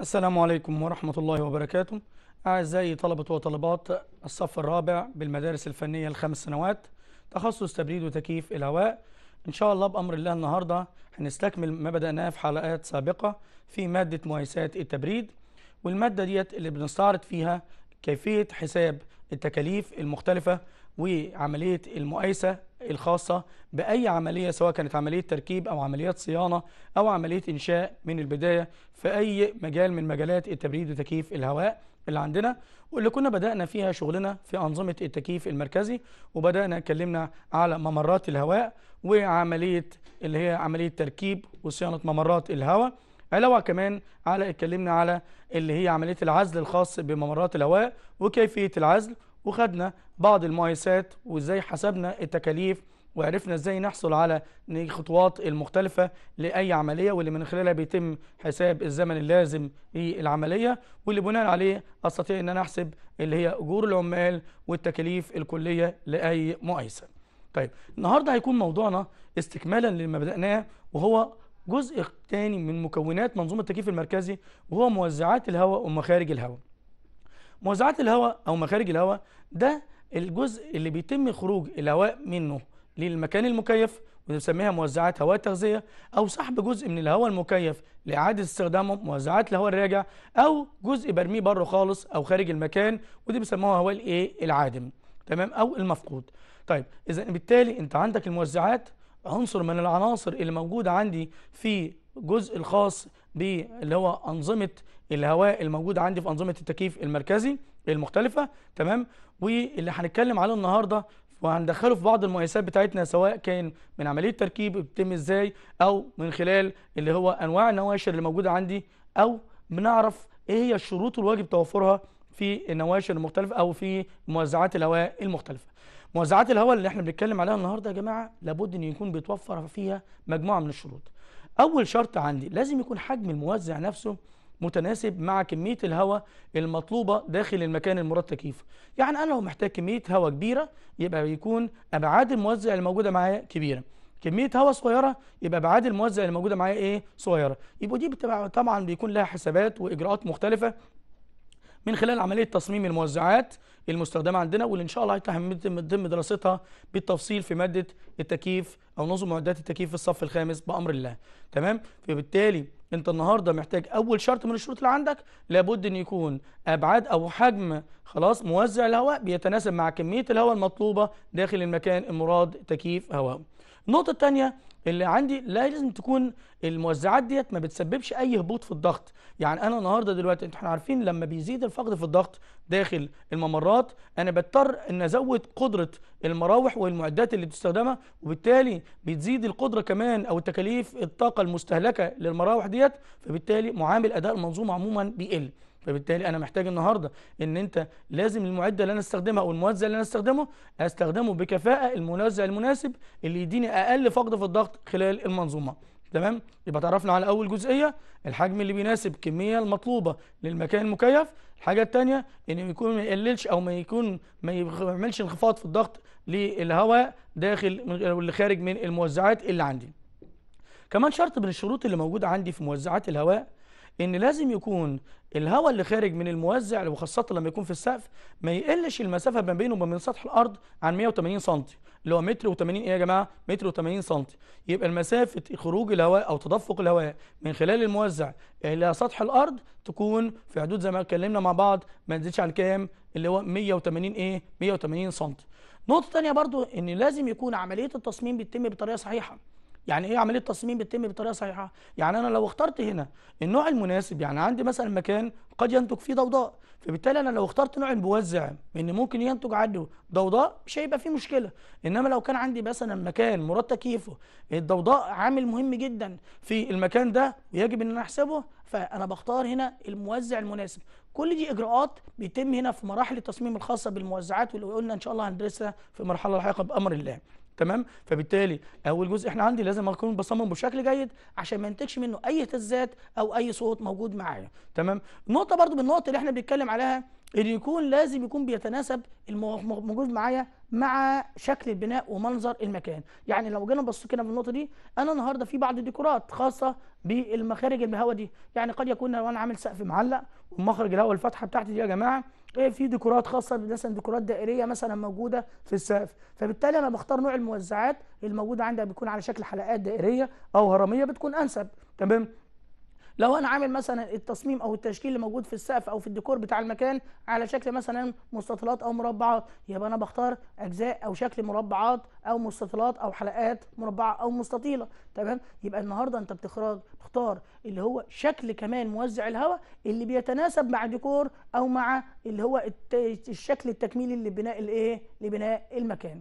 السلام عليكم ورحمة الله وبركاته أعزائي طلبة وطلبات الصف الرابع بالمدارس الفنية الخمس سنوات تخصص تبريد وتكييف الهواء إن شاء الله بأمر الله النهاردة هنستكمل ما بدأناه في حلقات سابقة في مادة مقايسات التبريد والمادة ديت اللي بنستعرض فيها كيفية حساب التكاليف المختلفة وعملية المقايسة الخاصة بأي عملية سواء كانت عملية تركيب أو عمليات صيانة أو عملية إنشاء من البداية في أي مجال من مجالات التبريد وتكييف الهواء اللي عندنا واللي كنا بدأنا فيها شغلنا في أنظمة التكييف المركزي وبدأنا اتكلمنا على ممرات الهواء وعملية اللي هي عملية تركيب وصيانة ممرات الهواء علاوة كمان على اتكلمنا على اللي هي عملية العزل الخاص بممرات الهواء وكيفية العزل وخدنا بعض المقايسات وازاي حسبنا التكاليف وعرفنا ازاي نحصل على الخطوات المختلفه لاي عمليه واللي من خلالها بيتم حساب الزمن اللازم للعمليه واللي بناء عليه استطيع ان انا احسب اللي هي اجور العمال والتكاليف الكليه لاي مقايسه. طيب النهارده هيكون موضوعنا استكمالا لما بدأناه وهو جزء ثاني من مكونات منظومه التكييف المركزي وهو موزعات الهواء ومخارج الهواء. موزعات الهواء أو مخارج الهواء ده الجزء اللي بيتم خروج الهواء منه للمكان المكيف بنسميها موزعات هواء تغذية أو سحب جزء من الهواء المكيف لإعادة استخدامه موزعات الهواء الراجع أو جزء برميه بره خالص أو خارج المكان ودي بيسموها هواء الإيه العادم تمام أو المفقود طيب إذا بالتالي أنت عندك الموزعات عنصر من العناصر اللي موجودة عندي في الجزء الخاص اللي هو انظمه الهواء الموجوده عندي في انظمه التكييف المركزي المختلفه تمام واللي هنتكلم عليه النهارده وهندخله في بعض المقاسات بتاعتنا سواء كان من عمليه تركيب بتتم ازاي او من خلال اللي هو انواع النواشر اللي موجوده عندي او بنعرف ايه هي الشروط الواجب توفرها في النواشر المختلفه او في موزعات الهواء المختلفه موزعات الهواء اللي احنا بنتكلم عليها النهارده يا جماعه لابد ان يكون بيتوفر فيها مجموعه من الشروط أول شرط عندي لازم يكون حجم الموزع نفسه متناسب مع كمية الهواء المطلوبة داخل المكان المراد تكييفه يعني أنا لو محتاج كمية هواء كبيرة يبقى بيكون أبعاد الموزع الموجودة معايا كبيرة كمية هواء صغيرة يبقى أبعاد الموزع الموجودة معايا إيه صغيرة يبقى دي طبعا بيكون لها حسابات وإجراءات مختلفة من خلال عملية تصميم الموزعات المستخدمه عندنا واللي ان شاء الله هيتم دراستها بالتفصيل في ماده التكييف او نظم معدات التكييف في الصف الخامس بامر الله تمام فبالتالي انت النهارده محتاج اول شرط من الشروط اللي عندك لابد ان يكون ابعاد او حجم خلاص موزع الهواء بيتناسب مع كميه الهواء المطلوبه داخل المكان المراد تكييف هواء النقطه الثانيه اللي عندي لازم تكون الموزعات ديت ما بتسببش اي هبوط في الضغط يعني انا النهارده دلوقتي انتوا احنا عارفين لما بيزيد الفقد في الضغط داخل الممرات انا بضطر ان ازود قدره المراوح والمعدات اللي بتستخدمها وبالتالي بتزيد القدره كمان او تكاليف الطاقه المستهلكه للمراوح ديت فبالتالي معامل اداء المنظومه عموما بيقل فبالتالي انا محتاج النهارده ان انت لازم المعده اللي انا استخدمها او الموزع اللي انا استخدمه استخدمه بكفاءه الموزع المناسب اللي يديني اقل فقد في الضغط خلال المنظومه تمام يبقى تعرفنا على اول جزئيه الحجم اللي بيناسب الكميه المطلوبه للمكان المكيف الحاجه الثانيه ان يكون ما يقللش او ما يكون ما يعملش انخفاض في الضغط للهواء داخل واللي خارج من الموزعات اللي عندي كمان شرط من الشروط اللي موجوده عندي في موزعات الهواء ان لازم يكون الهواء اللي خارج من الموزع وخاصه لما يكون في السقف ما يقلش المسافه ما بينه وبين سطح الارض عن 180 سم اللي هو متر و80 ايه يا جماعه متر و80 سم يبقى المسافه خروج الهواء او تدفق الهواء من خلال الموزع الى سطح الارض تكون في حدود زي ما اتكلمنا مع بعض ما تزيدش عن كام اللي هو 180 ايه 180 سم نقطه ثانيه برضو ان لازم يكون عمليه التصميم بتتم بطريقه صحيحه يعني ايه عمليه تصميم بتتم بطريقه صحيحه يعني انا لو اخترت هنا النوع المناسب يعني عندي مثلا مكان قد ينتج فيه ضوضاء فبالتالي انا لو اخترت نوع الموزع ان ممكن ينتج عنده ضوضاء مش هيبقى فيه مشكله انما لو كان عندي مثلا مكان مراد تكييفه الضوضاء عامل مهم جدا في المكان ده ويجب ان انا احسبه فانا بختار هنا الموزع المناسب كل دي اجراءات بيتم هنا في مراحل التصميم الخاصه بالموزعات واللي قلنا ان شاء الله هندرسها في مرحله لاحقه بامر الله تمام فبالتالي اول جزء احنا عندي لازم اكون بصمم بشكل جيد عشان ما ينتجش منه اي اهتزازات او اي صوت موجود معايا تمام النقطه برضو من النقط اللي احنا بنتكلم عليها اللي يكون لازم يكون بيتناسب الموجود معايا مع شكل البناء ومنظر المكان يعني لو جينا بص كده في النقطه دي انا النهارده في بعض الديكورات خاصه بالمخارج الهواء دي يعني قد يكون لو انا عامل سقف معلق ومخرج الهواء الفتحه بتاعتي دي يا جماعه إيه، في ديكورات خاصه مثلا ديكورات دائريه مثلا موجوده في السقف فبالتالي انا بختار نوع الموزعات الموجوده عندي بيكون على شكل حلقات دائريه او هرميه بتكون انسب تمام لو انا عامل مثلا التصميم او التشكيل اللي موجود في السقف او في الديكور بتاع المكان على شكل مثلا مستطيلات او مربعات يبقى انا بختار اجزاء او شكل مربعات او مستطيلات او حلقات مربعه او مستطيله تمام يبقى النهارده انت بتخرج تختار اللي هو شكل كمان موزع الهواء اللي بيتناسب مع ديكور او مع اللي هو الشكل التكميلي لبناء الايه لبناء المكان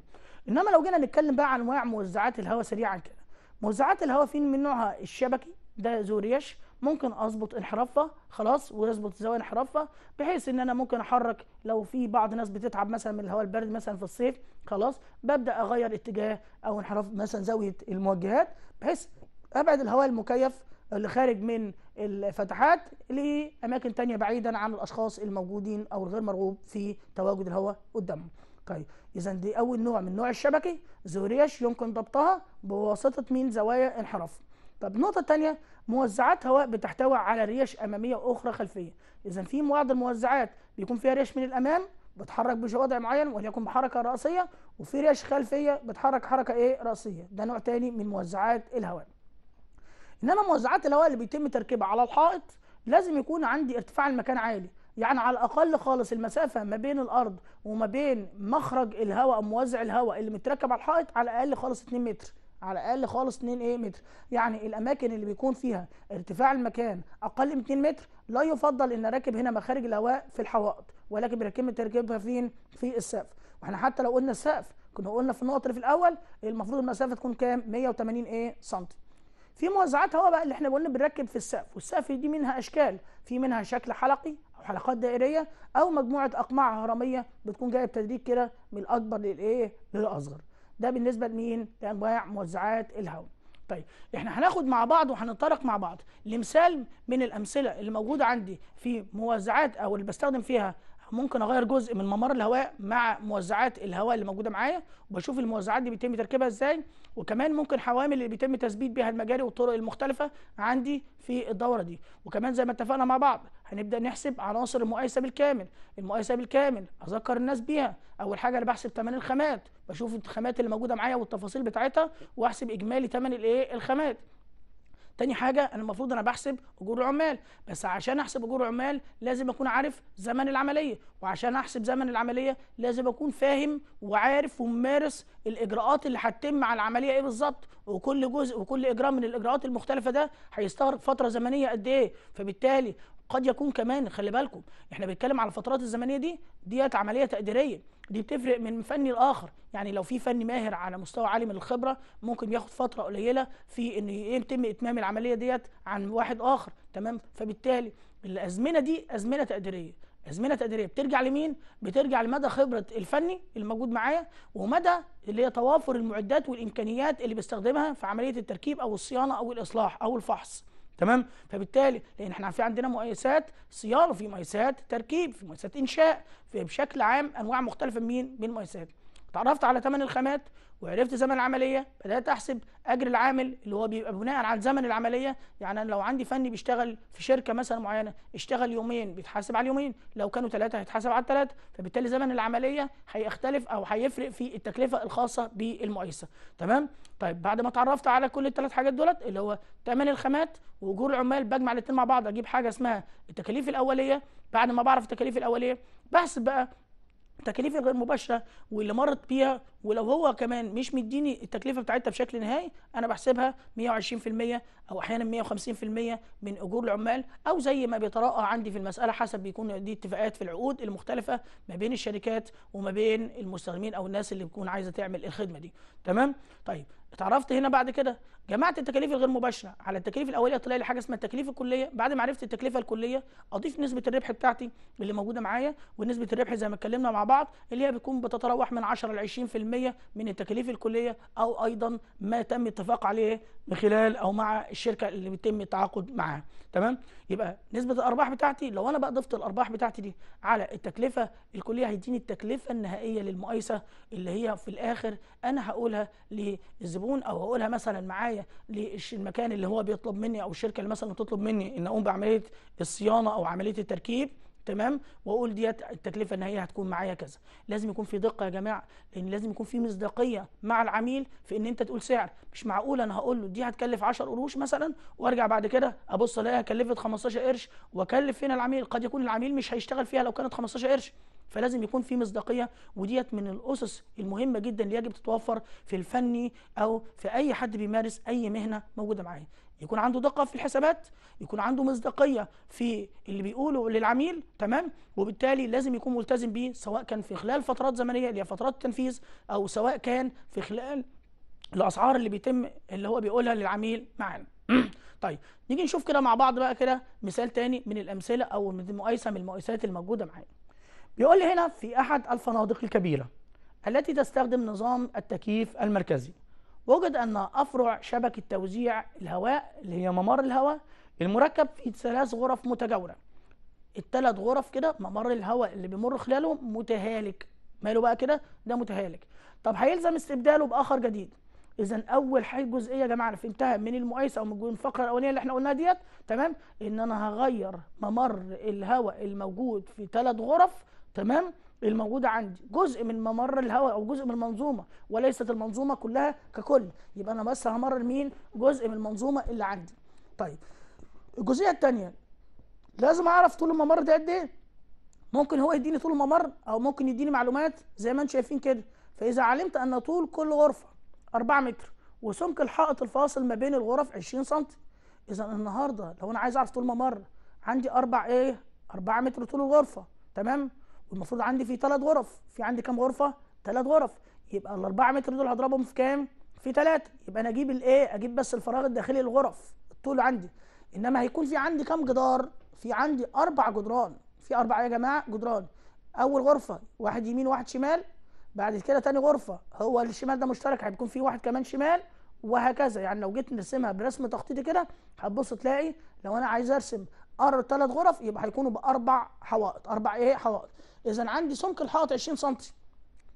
انما لو جينا نتكلم بقى عن انواع موزعات الهواء سريعا كده موزعات الهواء فين من نوعها الشبكي ده زوريش ريش ممكن اظبط انحرافها خلاص ويظبط زاويه انحرافها بحيث ان انا ممكن احرك لو في بعض الناس بتتعب مثلا من الهواء البارد مثلا في الصيف خلاص ببدا اغير اتجاه او انحراف مثلا زاويه الموجهات بحيث ابعد الهواء المكيف اللي خارج من الفتحات لاماكن تانية بعيدا عن الاشخاص الموجودين او الغير مرغوب في تواجد الهواء قدامهم طيب اذا دي اول نوع من نوع الشبكي زوريش يمكن ضبطها بواسطه مين زوايا انحراف طب النقطه الثانيه موزعات هواء بتحتوي على ريش اماميه واخرى خلفيه اذا في بعض الموزعات بيكون فيها ريش من الامام بتحرك بوضع معين وليكن بحركه راسيه وفي ريش خلفيه بتحرك حركه ايه راسيه ده نوع تاني من موزعات الهواء انما موزعات الهواء اللي بيتم تركيبها على الحائط لازم يكون عندي ارتفاع المكان عالي يعني على الاقل خالص المسافه ما بين الارض وما بين مخرج الهواء او موزع الهواء اللي متركب على الحائط على الاقل خالص 2 متر على الاقل خالص 2 ايه متر يعني الاماكن اللي بيكون فيها ارتفاع المكان اقل من 2 متر لا يفضل ان راكب هنا مخارج الهواء في الحوائط ولكن بنركب تركيبها فين في السقف واحنا حتى لو قلنا السقف كنا قلنا في النقطه في الاول المفروض المسافه تكون كام 180 ايه سنتي في موزعات هواء بقى اللي احنا قلنا بنركب في السقف والسقف دي منها اشكال في منها شكل حلقي او حلقات دائريه او مجموعه اقمع هرميه بتكون جايه بتدريج كده من الاكبر للايه للاصغر ده بالنسبه لمين لانواع موزعات الهواء طيب احنا هناخد مع بعض وهنطرق مع بعض لمثال من الامثله اللي موجوده عندي في موزعات او اللي بستخدم فيها ممكن اغير جزء من ممر الهواء مع موزعات الهواء اللي موجوده معايا وبشوف الموزعات دي بيتم تركيبها ازاي وكمان ممكن حوامل اللي بيتم تثبيت بها المجاري والطرق المختلفه عندي في الدوره دي وكمان زي ما اتفقنا مع بعض هنبدا نحسب عناصر المقايسه بالكامل المقايسه بالكامل اذكر الناس بيها اول حاجه انا بحسب تمن الخامات بشوف الخامات اللي موجوده معايا والتفاصيل بتاعتها واحسب اجمالي تمن الايه الخامات تاني حاجه انا المفروض انا بحسب اجور العمال بس عشان احسب اجور العمال لازم اكون عارف زمن العمليه وعشان احسب زمن العمليه لازم اكون فاهم وعارف وممارس الاجراءات اللي هتتم على العمليه ايه بالظبط وكل جزء وكل اجراء من الاجراءات المختلفه ده هيستغرق فتره زمنيه قد ايه فبالتالي قد يكون كمان خلي بالكم احنا بنتكلم على الفترات الزمنيه دي ديت عمليه تقديريه دي بتفرق من فني لاخر يعني لو في فني ماهر على مستوى عالي من الخبره ممكن ياخد فتره قليله في ان يتم اتمام العمليه ديت عن واحد اخر تمام فبالتالي الازمنه دي ازمنه تقديريه ازمنه تقديريه بترجع لمين بترجع لمدى خبره الفني الموجود معايا ومدى اللي هي توافر المعدات والامكانيات اللي بيستخدمها في عمليه التركيب او الصيانه او الاصلاح او الفحص تمام فبالتالي لان احنا في عندنا مؤسسات صيانه في مؤسسات تركيب في مؤسسات انشاء في بشكل عام انواع مختلفه من من المؤيسات تعرفت على ثمن الخامات وعرفت زمن العمليه بدات احسب اجر العامل اللي هو بيبقى بناء على زمن العمليه يعني انا لو عندي فني بيشتغل في شركه مثلا معينه اشتغل يومين بيتحاسب على اليومين لو كانوا ثلاثه هيتحاسب على الثلاثه فبالتالي زمن العمليه هيختلف او هيفرق في التكلفه الخاصه بالمؤسسه تمام طيب بعد ما اتعرفت على كل الثلاث حاجات دولت اللي هو ثمن الخامات واجور العمال بجمع الاثنين مع بعض اجيب حاجه اسمها التكاليف الاوليه بعد ما بعرف التكاليف الاوليه بحسب بقى التكاليف الغير مباشره واللي مرت بيها ولو هو كمان مش مديني التكلفه بتاعتها بشكل نهائي انا بحسبها 120% او احيانا 150% من اجور العمال او زي ما بيتراءى عندي في المساله حسب بيكون دي اتفاقات في العقود المختلفه ما بين الشركات وما بين المستخدمين او الناس اللي بتكون عايزه تعمل الخدمه دي تمام طيب اتعرفت هنا بعد كده جمعت التكاليف الغير مباشره على التكاليف الاوليه طلع لي حاجه اسمها التكاليف الكليه بعد ما عرفت التكلفه الكليه اضيف نسبه الربح بتاعتي اللي موجوده معايا ونسبه الربح زي ما اتكلمنا مع بعض اللي هي بتكون بتتراوح من 10 ل 20% من التكاليف الكليه او ايضا ما تم اتفاق عليه من خلال او مع الشركه اللي بيتم التعاقد معاها تمام يبقى نسبه الارباح بتاعتي لو انا بقى ضفت الارباح بتاعتي دي على التكلفه الكليه هيديني التكلفه النهائيه للمقايسه اللي هي في الاخر انا هقولها للزبون او هقولها مثلا معايا معايا للمكان اللي هو بيطلب مني او الشركه اللي مثلا بتطلب مني ان اقوم بعمليه الصيانه او عمليه التركيب تمام واقول ديت التكلفه النهائيه هتكون معايا كذا لازم يكون في دقه يا جماعه لان لازم يكون في مصداقيه مع العميل في ان انت تقول سعر مش معقول انا هقول له دي هتكلف 10 قروش مثلا وارجع بعد كده ابص الاقيها كلفت 15 قرش واكلف فين العميل قد يكون العميل مش هيشتغل فيها لو كانت 15 قرش فلازم يكون في مصداقيه وديت من الاسس المهمه جدا اللي يجب تتوفر في الفني او في اي حد بيمارس اي مهنه موجوده معايا يكون عنده دقه في الحسابات يكون عنده مصداقيه في اللي بيقوله للعميل تمام وبالتالي لازم يكون ملتزم بيه سواء كان في خلال فترات زمنيه اللي هي فترات التنفيذ او سواء كان في خلال الاسعار اللي بيتم اللي هو بيقولها للعميل معانا طيب نيجي نشوف كده مع بعض بقى كده مثال تاني من الامثله او من المقايسه من المقايسات الموجوده معايا بيقول لي هنا في احد الفنادق الكبيره التي تستخدم نظام التكييف المركزي وجد أن أفرع شبكة توزيع الهواء اللي هي ممر الهواء المركب في ثلاث غرف متجاورة الثلاث غرف كده ممر الهواء اللي بيمر خلاله متهالك ماله بقى كده ده متهالك طب هيلزم استبداله بآخر جديد اذا اول حاجه جزئيه يا جماعه فهمتها من المقايسه او من الفقره الاولانيه اللي احنا قلناها ديت تمام ان انا هغير ممر الهواء الموجود في ثلاث غرف تمام الموجودة عندي جزء من ممر الهواء أو جزء من المنظومة وليست المنظومة كلها ككل يبقى أنا بس همرر مين جزء من المنظومة اللي عندي طيب الجزئية الثانية لازم أعرف طول الممر ده قد إيه ممكن هو يديني طول الممر أو ممكن يديني معلومات زي ما أنتم شايفين كده فإذا علمت أن طول كل غرفة 4 متر وسمك الحائط الفاصل ما بين الغرف 20 سم إذا النهاردة لو أنا عايز أعرف طول الممر عندي 4 إيه 4 متر طول الغرفة تمام والمفروض عندي في ثلاث غرف في عندي كام غرفه ثلاث غرف يبقى ال 4 متر دول هضربهم في كام في ثلاثة يبقى انا اجيب الايه اجيب بس الفراغ الداخلي للغرف الطول عندي انما هيكون في عندي كام جدار في عندي اربع جدران في اربع يا جماعه جدران اول غرفه واحد يمين وواحد شمال بعد كده تاني غرفه هو الشمال ده مشترك هيكون في واحد كمان شمال وهكذا يعني لو جيت نرسمها برسم تخطيطي كده هتبص تلاقي لو انا عايز ارسم ار ثلاث غرف يبقى هيكونوا باربع حوائط اربع ايه حوائط اذا عندي سمك الحائط 20 سم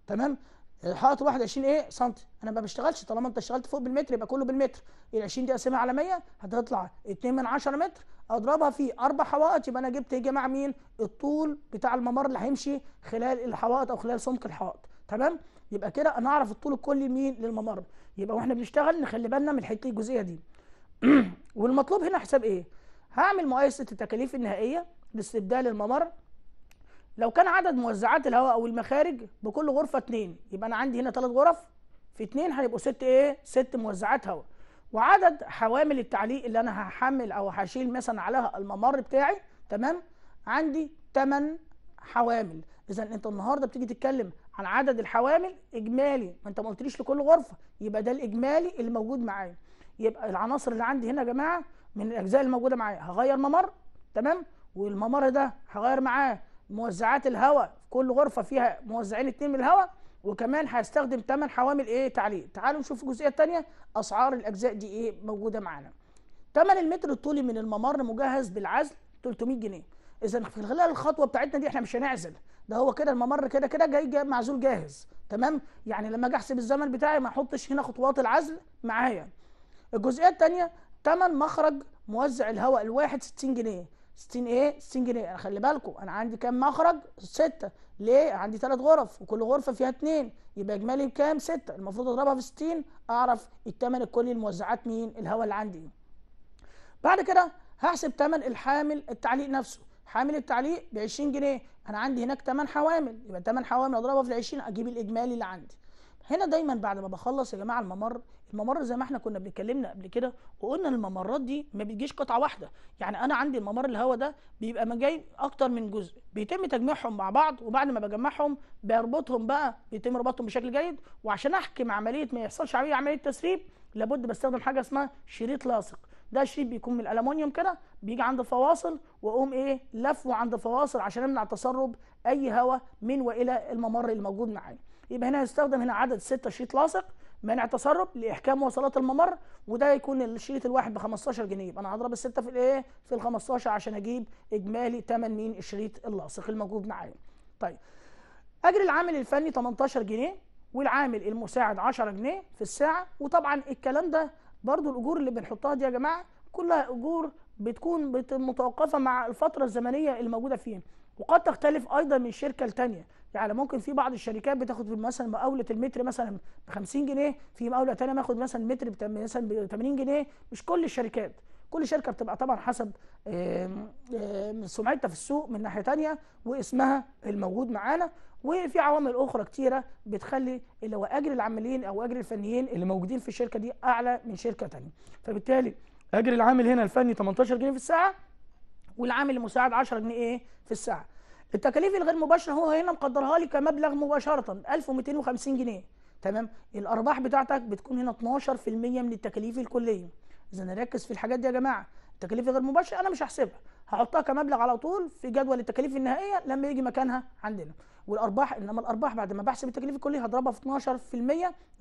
تمام الحائط واحد 20 ايه سم انا ما بشتغلش طالما انت اشتغلت فوق بالمتر يبقى كله بالمتر ال 20 دي اقسمها على 100 هتطلع 2 من 10 متر اضربها في اربع حوائط يبقى انا جبت يا جماعه مين الطول بتاع الممر اللي هيمشي خلال الحوائط او خلال سمك الحائط تمام يبقى كده انا اعرف الطول الكلي مين للممر يبقى واحنا بنشتغل نخلي بالنا من الحته الجزئيه دي والمطلوب هنا حساب ايه هعمل مقايسة التكاليف النهائية لاستبدال الممر لو كان عدد موزعات الهواء او المخارج بكل غرفه اثنين يبقى انا عندي هنا ثلاث غرف في اثنين هيبقوا ست ايه ست موزعات هواء وعدد حوامل التعليق اللي انا هحمل او هشيل مثلا عليها الممر بتاعي تمام عندي ثمان حوامل اذا انت النهارده بتيجي تتكلم عن عدد الحوامل اجمالي ما انت ما قلتليش لكل غرفه يبقى ده الاجمالي اللي موجود معايا يبقى العناصر اللي عندي هنا يا جماعه من الاجزاء الموجوده معايا هغير ممر تمام والممر ده هغير معاه موزعات الهواء كل غرفه فيها موزعين اتنين من الهواء وكمان هستخدم ثمان حوامل ايه تعليق تعالوا نشوف الجزئيه الثانيه اسعار الاجزاء دي ايه موجوده معانا ثمن المتر الطولي من الممر مجهز بالعزل 300 جنيه اذا في خلال الخطوه بتاعتنا دي احنا مش هنعزل ده هو كده الممر كده كده جاي, جاي معزول جاهز تمام يعني لما اجي احسب الزمن بتاعي ما احطش هنا خطوات العزل معايا الجزئيه الثانيه تمن مخرج موزع الهواء الواحد 60 جنيه 60 ايه 60 جنيه انا يعني خلي بالكم انا عندي كام مخرج 6 ليه عندي 3 غرف وكل غرفه فيها 2 يبقى اجمالي بكام 6 المفروض اضربها في 60 اعرف الثمن الكلي الموزعات مين الهواء اللي عندي بعد كده هحسب ثمن الحامل التعليق نفسه حامل التعليق ب 20 جنيه انا عندي هناك 8 حوامل يبقى 8 حوامل اضربها في ال 20 اجيب الاجمالي اللي عندي هنا دايما بعد ما بخلص يا جماعه الممر الممر زي ما احنا كنا بنتكلمنا قبل كده وقلنا الممرات دي ما بتجيش قطعه واحده يعني انا عندي الممر الهواء ده بيبقى جاي اكتر من جزء بيتم تجميعهم مع بعض وبعد ما بجمعهم بربطهم بقى بيتم ربطهم بشكل جيد وعشان احكم عمليه ما يحصلش عليه عمليه تسريب لابد بستخدم حاجه اسمها شريط لاصق ده شريط بيكون من الالومنيوم كده بيجي عند الفواصل واقوم ايه لفه عند الفواصل عشان امنع تسرب اي هواء من والى الممر الموجود معايا يبقى هنا هيستخدم هنا عدد 6 شريط لاصق منع تسرب لاحكام وصلات الممر وده يكون الشريط الواحد ب 15 جنيه يبقى انا هضرب السته في الايه في ال 15 عشان اجيب اجمالي ثمن مين الشريط اللاصق الموجود معايا طيب اجر العامل الفني 18 جنيه والعامل المساعد 10 جنيه في الساعه وطبعا الكلام ده برضو الاجور اللي بنحطها دي يا جماعه كلها اجور بتكون متوقفه مع الفتره الزمنيه الموجوده فيها وقد تختلف ايضا من شركه لتانيه يعني ممكن في بعض الشركات بتاخد مثلا مقاوله المتر مثلا ب 50 جنيه في مقاوله ثانيه ماخد مثلا متر مثلا ب 80 جنيه مش كل الشركات كل شركه بتبقى طبعا حسب سمعتها في السوق من ناحيه ثانيه واسمها الموجود معانا وفي عوامل اخرى كتيره بتخلي اللي هو اجر العاملين او اجر الفنيين اللي موجودين في الشركه دي اعلى من شركه ثانيه فبالتالي اجر العامل هنا الفني 18 جنيه في الساعه والعامل المساعد 10 جنيه ايه في الساعه التكاليف الغير مباشره هو هنا مقدرها لي كمبلغ مباشره 1250 جنيه تمام الارباح بتاعتك بتكون هنا 12% من التكاليف الكليه اذا نركز في الحاجات دي يا جماعه التكاليف الغير مباشره انا مش هحسبها هحطها كمبلغ على طول في جدول التكاليف النهائيه لما يجي مكانها عندنا والارباح انما الارباح بعد ما بحسب التكاليف الكليه هضربها في 12%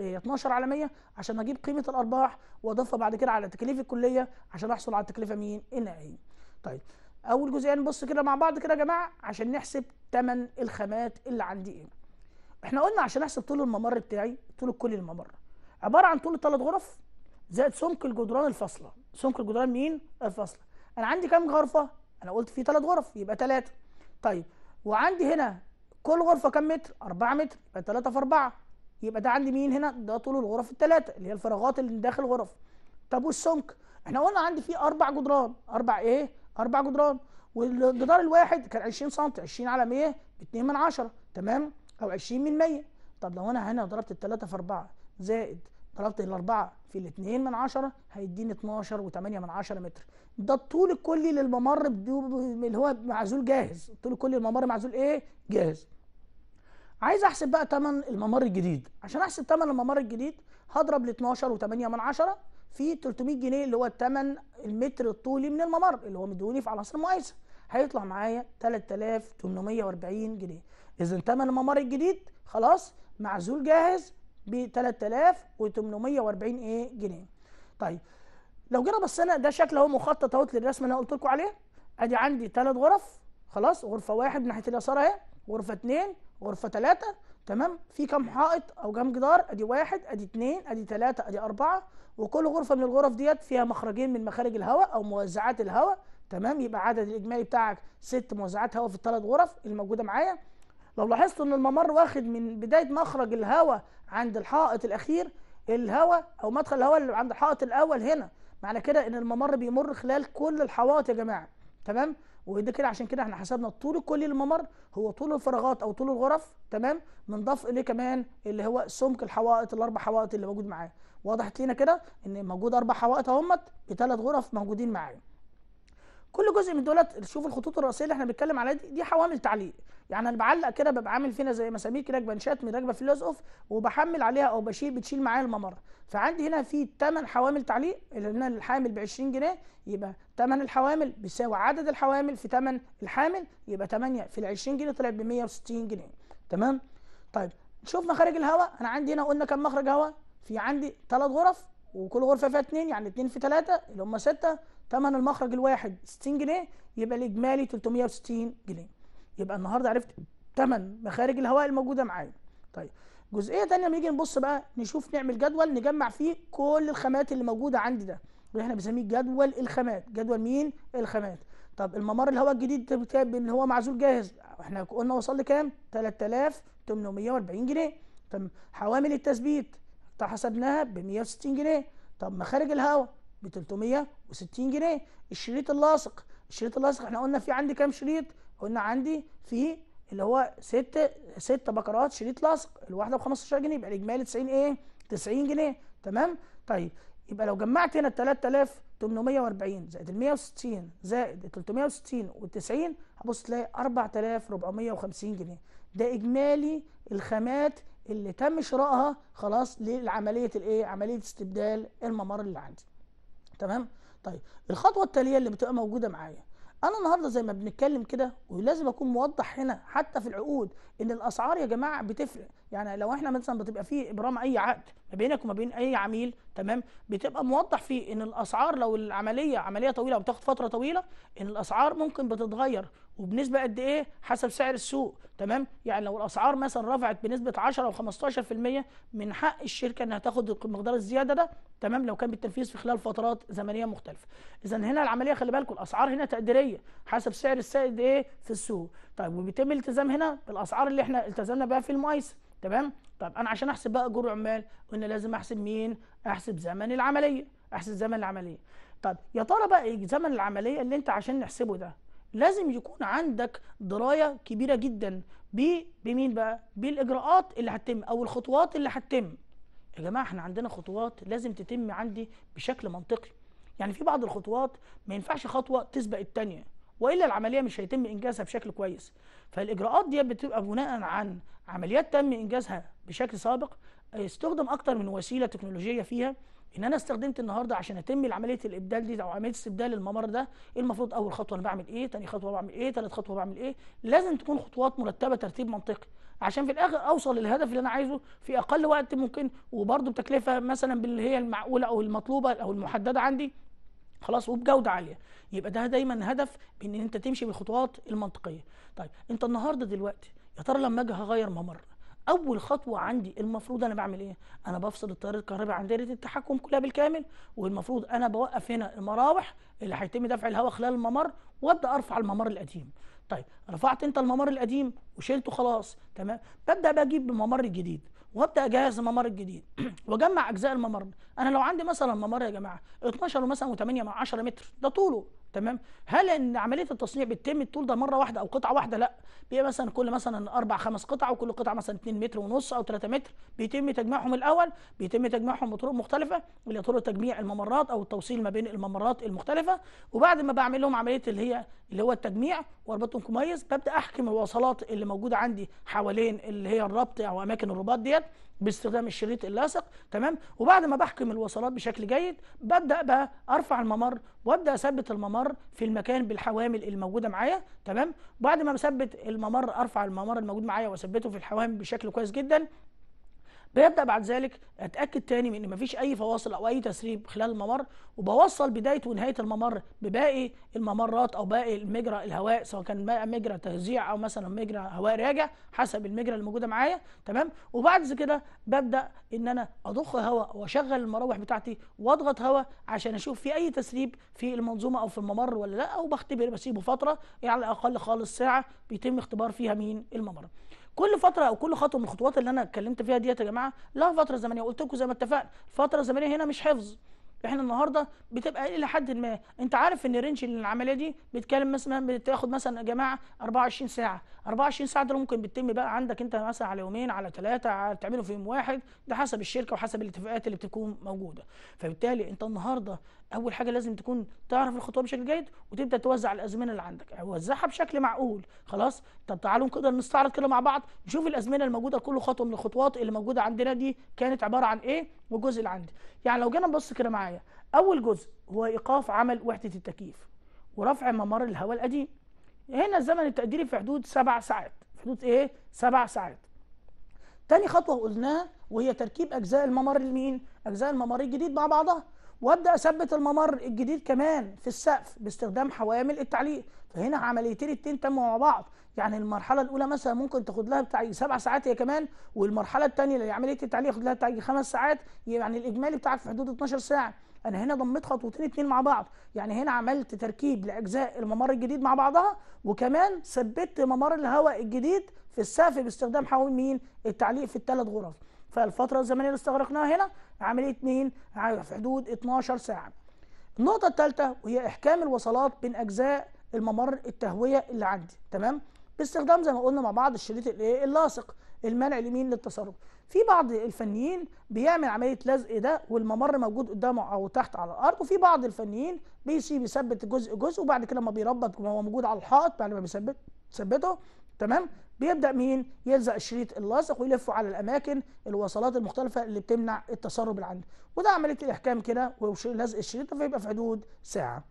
هي 12 على 100 عشان اجيب قيمه الارباح واضيفها بعد كده على التكاليف الكليه عشان احصل على التكلفه مين النهائيه طيب اول جزئيه نبص كده مع بعض كده يا جماعه عشان نحسب ثمن الخامات اللي عندي ايه احنا قلنا عشان احسب طول الممر بتاعي طول كل الممر عباره عن طول ثلاث غرف زائد سمك الجدران الفاصله سمك الجدران مين الفاصله انا عندي كام غرفه انا قلت في ثلاث غرف يبقى ثلاثه طيب وعندي هنا كل غرفه كام متر 4 متر يبقى 3 في 4 يبقى ده عندي مين هنا ده طول الغرف الثلاثه اللي هي الفراغات اللي داخل الغرف طب والسمك احنا قلنا عندي فيه اربع جدران اربع ايه اربع جدران والجدار الواحد كان 20 سم 20 على 100 ب 2 من 10 تمام او 20 من 100 طب لو انا هنا ضربت 3 في 4 زائد ضربت 4 في 2 من 10 هيديني 12 و8 من 10 متر ده الطول الكلي للممر اللي هو معزول جاهز الطول الكلي للممر معزول ايه جاهز عايز احسب بقى ثمن الممر الجديد عشان احسب ثمن الممر الجديد هضرب ال 12 و8 من 10 في 300 جنيه اللي هو الثمن المتر الطولي من الممر اللي هو مدوني في عناصر عصر هيطلع معايا 3840 جنيه اذا ثمن الممر الجديد خلاص معزول جاهز ب 3840 ايه جنيه طيب لو جينا بصينا ده شكل اهو مخطط اهوت للرسمه اللي انا قلت لكم عليها ادي عندي ثلاث غرف خلاص غرفه واحد ناحيه اليسار اهي غرفه اثنين غرفه ثلاثه تمام في كام حائط او كام جدار ادي واحد ادي اثنين ادي ثلاثه ادي اربعه وكل غرفه من الغرف ديت فيها مخرجين من مخارج الهواء او موزعات الهواء تمام يبقى عدد الاجمالي بتاعك ست موزعات هواء في الثلاث غرف الموجوده معايا لو لاحظتوا ان الممر واخد من بدايه مخرج الهواء عند الحائط الاخير الهواء او مدخل الهواء اللي عند الحائط الاول هنا معنى كده ان الممر بيمر خلال كل الحوائط يا جماعه تمام وده كده عشان كده احنا حسبنا الطول الكلي للممر هو طول الفراغات او طول الغرف تمام بنضاف اليه كمان اللي هو سمك الحوائط الاربع حوائط اللي موجود معايا وضحت لينا كده ان موجود اربع حوائط اهمت بثلاث غرف موجودين معايا كل جزء من دولت شوف الخطوط الرئيسيه اللي احنا بنتكلم عليها دي, دي حوامل تعليق يعني انا بعلق كده ببقى عامل فينا زي مسامير كده بنشات من راكبه في اللوز اوف وبحمل عليها او بشيل بتشيل معايا الممر فعندي هنا في 8 حوامل تعليق اللي هنا الحامل ب 20 جنيه يبقى 8 الحوامل بيساوي عدد الحوامل في 8 الحامل يبقى 8 في ال 20 جنيه طلعت ب 160 جنيه تمام طيب شوف مخارج الهواء انا عندي هنا قلنا كم مخرج هواء في عندي ثلاث غرف وكل غرفه فيها اثنين يعني اثنين في ثلاثه اللي هم سته ثمن المخرج الواحد 60 جنيه يبقى الاجمالي 360 جنيه يبقى النهارده عرفت ثمن مخارج الهواء الموجوده معايا طيب جزئيه ثانيه لما نيجي نبص بقى نشوف نعمل جدول نجمع فيه كل الخامات اللي موجوده عندي ده اللي احنا بنسميه جدول الخامات جدول مين الخامات طب الممر الهواء الجديد اللي هو معزول جاهز احنا قلنا وصل لكام 3840 جنيه طب حوامل التثبيت فحسبناها ب 160 جنيه طب مخارج الهواء ب 360 جنيه الشريط اللاصق الشريط اللاصق احنا قلنا في عندي كام شريط قلنا عندي في اللي هو ست ست بكرات شريط لاصق الواحده ب 15 جنيه يبقى الاجمالي 90 ايه 90 جنيه تمام طيب يبقى لو جمعت هنا ال 3840 زائد ال 160 زائد 360 و 90 هبص تلاقي 4450 جنيه ده اجمالي الخامات اللي تم شرائها خلاص لعمليه الايه عمليه استبدال الممر اللي عندي تمام طيب الخطوه التاليه اللي بتبقى موجوده معايا انا النهارده زي ما بنتكلم كده ولازم اكون موضح هنا حتى في العقود ان الاسعار يا جماعه بتفرق يعني لو احنا مثلا بتبقى في ابرام اي عقد ما بينك وما بين اي عميل تمام بتبقى موضح فيه ان الاسعار لو العمليه عمليه طويله وبتاخد فتره طويله ان الاسعار ممكن بتتغير وبنسبه قد ايه حسب سعر السوق تمام يعني لو الاسعار مثلا رفعت بنسبه 10 او 15% من حق الشركه انها تاخد مقدار الزياده ده تمام لو كان بالتنفيذ في خلال فترات زمنيه مختلفه اذا هنا العمليه خلي بالكم الاسعار هنا تقديريه حسب سعر السائد ايه في السوق طيب وبيتم الالتزام هنا بالاسعار اللي احنا التزمنا بها في المؤيسة تمام طيب انا عشان احسب بقى اجور عمال قلنا لازم احسب مين احسب زمن العمليه احسب زمن العمليه طب يا ترى بقى زمن العمليه اللي انت عشان نحسبه ده لازم يكون عندك درايه كبيره جدا ب بمين بقى بالاجراءات اللي هتتم او الخطوات اللي هتتم يا جماعه احنا عندنا خطوات لازم تتم عندي بشكل منطقي يعني في بعض الخطوات ما ينفعش خطوه تسبق الثانيه والا العمليه مش هيتم انجازها بشكل كويس فالاجراءات دي بتبقى بناء عن عمليات تم انجازها بشكل سابق استخدم اكتر من وسيله تكنولوجيه فيها ان انا استخدمت النهارده عشان اتم عمليه الابدال دي او عمليه استبدال الممر ده إيه المفروض اول خطوه انا بعمل ايه ثاني خطوه بعمل ايه ثالث خطوه بعمل ايه لازم تكون خطوات مرتبه ترتيب منطقي عشان في الاخر اوصل للهدف اللي انا عايزه في اقل وقت ممكن وبرده بتكلفه مثلا باللي هي المعقوله او المطلوبه او المحدده عندي خلاص وبجوده عاليه يبقى ده دايما هدف بان انت تمشي بالخطوات المنطقيه طيب انت النهارده دلوقتي يا ترى لما اجي هغير ممر اول خطوه عندي المفروض انا بعمل ايه انا بفصل التيار الكهربي عن دايره التحكم كلها بالكامل والمفروض انا بوقف هنا المراوح اللي هيتم دفع الهواء خلال الممر وابدا ارفع الممر القديم طيب رفعت انت الممر القديم وشلته خلاص تمام ببدا بجيب الممر الجديد وابدا اجهز الممر الجديد واجمع اجزاء الممر انا لو عندي مثلا ممر يا جماعه 12 مثلا و8 مع 10 متر ده طوله تمام هل ان عمليه التصنيع بتتم الطول ده مره واحده او قطعه واحده لا بيبقى مثلا كل مثلا اربع خمس قطع وكل قطعه مثلا 2 متر ونص او 3 متر بيتم تجميعهم الاول بيتم تجميعهم بطرق مختلفه اللي طرق تجميع الممرات او التوصيل ما بين الممرات المختلفه وبعد ما بعمل لهم عمليه اللي هي اللي هو التجميع واربطهم كويس ببدا احكم الوصلات اللي موجوده عندي حوالين اللي هي الربط او اماكن الرباط ديت باستخدام الشريط اللاصق تمام وبعد ما بحكم الوصلات بشكل جيد ببدا بقى ارفع الممر وابدا اثبت الممر في المكان بالحوامل الموجوده معايا تمام بعد ما بثبت الممر ارفع الممر الموجود معايا واثبته في الحوامل بشكل كويس جدا بيبدا بعد ذلك اتاكد تاني من ان مفيش اي فواصل او اي تسريب خلال الممر وبوصل بدايه ونهايه الممر بباقي الممرات او باقي المجرى الهواء سواء كان مجرى تهزيع او مثلا مجرى هواء راجع حسب المجرى الموجوده معايا تمام وبعد كده ببدا ان انا اضخ هواء واشغل المراوح بتاعتي واضغط هواء عشان اشوف في اي تسريب في المنظومه او في الممر ولا لا وبختبر بسيبه فتره يعني على الاقل خالص ساعه بيتم اختبار فيها مين الممر كل فتره او كل خطوه من الخطوات اللي انا اتكلمت فيها ديت يا جماعه لها فتره زمنيه قلت لكم زي ما اتفقنا الفتره الزمنيه هنا مش حفظ احنا النهارده بتبقى الى حد ما انت عارف ان الرينج العمليه دي بتكلم مثلا بتاخد مثلا يا جماعه 24 ساعه 24 ساعه دول ممكن بتتم بقى عندك انت مثلا على يومين على ثلاثه تعمله في يوم واحد ده حسب الشركه وحسب الاتفاقات اللي بتكون موجوده فبالتالي انت النهارده اول حاجه لازم تكون تعرف الخطوه بشكل جيد وتبدا توزع الازمنه اللي عندك وزعها بشكل معقول خلاص طب تعالوا نقدر نستعرض كده مع بعض نشوف الازمنه الموجوده كل خطوه من الخطوات اللي موجوده عندنا دي كانت عباره عن ايه والجزء اللي عندي يعني لو جينا نبص كده معايا اول جزء هو ايقاف عمل وحده التكييف ورفع ممر الهواء القديم هنا الزمن التقديري في حدود سبع ساعات في حدود ايه سبع ساعات تاني خطوه قلناها وهي تركيب اجزاء الممر المين اجزاء الممر الجديد مع بعضها وابدا اثبت الممر الجديد كمان في السقف باستخدام حوامل التعليق فهنا عمليتين الاتنين تموا مع بعض يعني المرحله الاولى مثلا ممكن تاخد لها بتاع سبع ساعات هي كمان والمرحله الثانيه اللي عمليه التعليق ياخد لها بتاع خمس ساعات يعني الاجمالي بتاعك في حدود 12 ساعه انا هنا ضميت خطوتين اتنين مع بعض يعني هنا عملت تركيب لاجزاء الممر الجديد مع بعضها وكمان ثبت ممر الهواء الجديد في السقف باستخدام حوامل مين التعليق في الثلاث غرف فالفتره الزمنيه اللي استغرقناها هنا عمليه نيل في حدود 12 ساعه النقطه الثالثه وهي احكام الوصلات بين اجزاء الممر التهويه اللي عندي تمام باستخدام زي ما قلنا مع بعض الشريط الايه اللاصق المنع اليمين للتسرب في بعض الفنيين بيعمل عمليه لزق ده والممر موجود قدامه او تحت على الارض وفي بعض الفنيين بيسيب يثبت جزء جزء وبعد كده لما بيربط وهو موجود على الحائط بعد ما بيثبت ثبته تمام بيبدأ مين يلزق الشريط اللاصق ويلفه على الأماكن الوصلات المختلفة اللي بتمنع التسرب اللي عنده وده عملية الإحكام كده ولزق الشريط فيبقى في حدود ساعة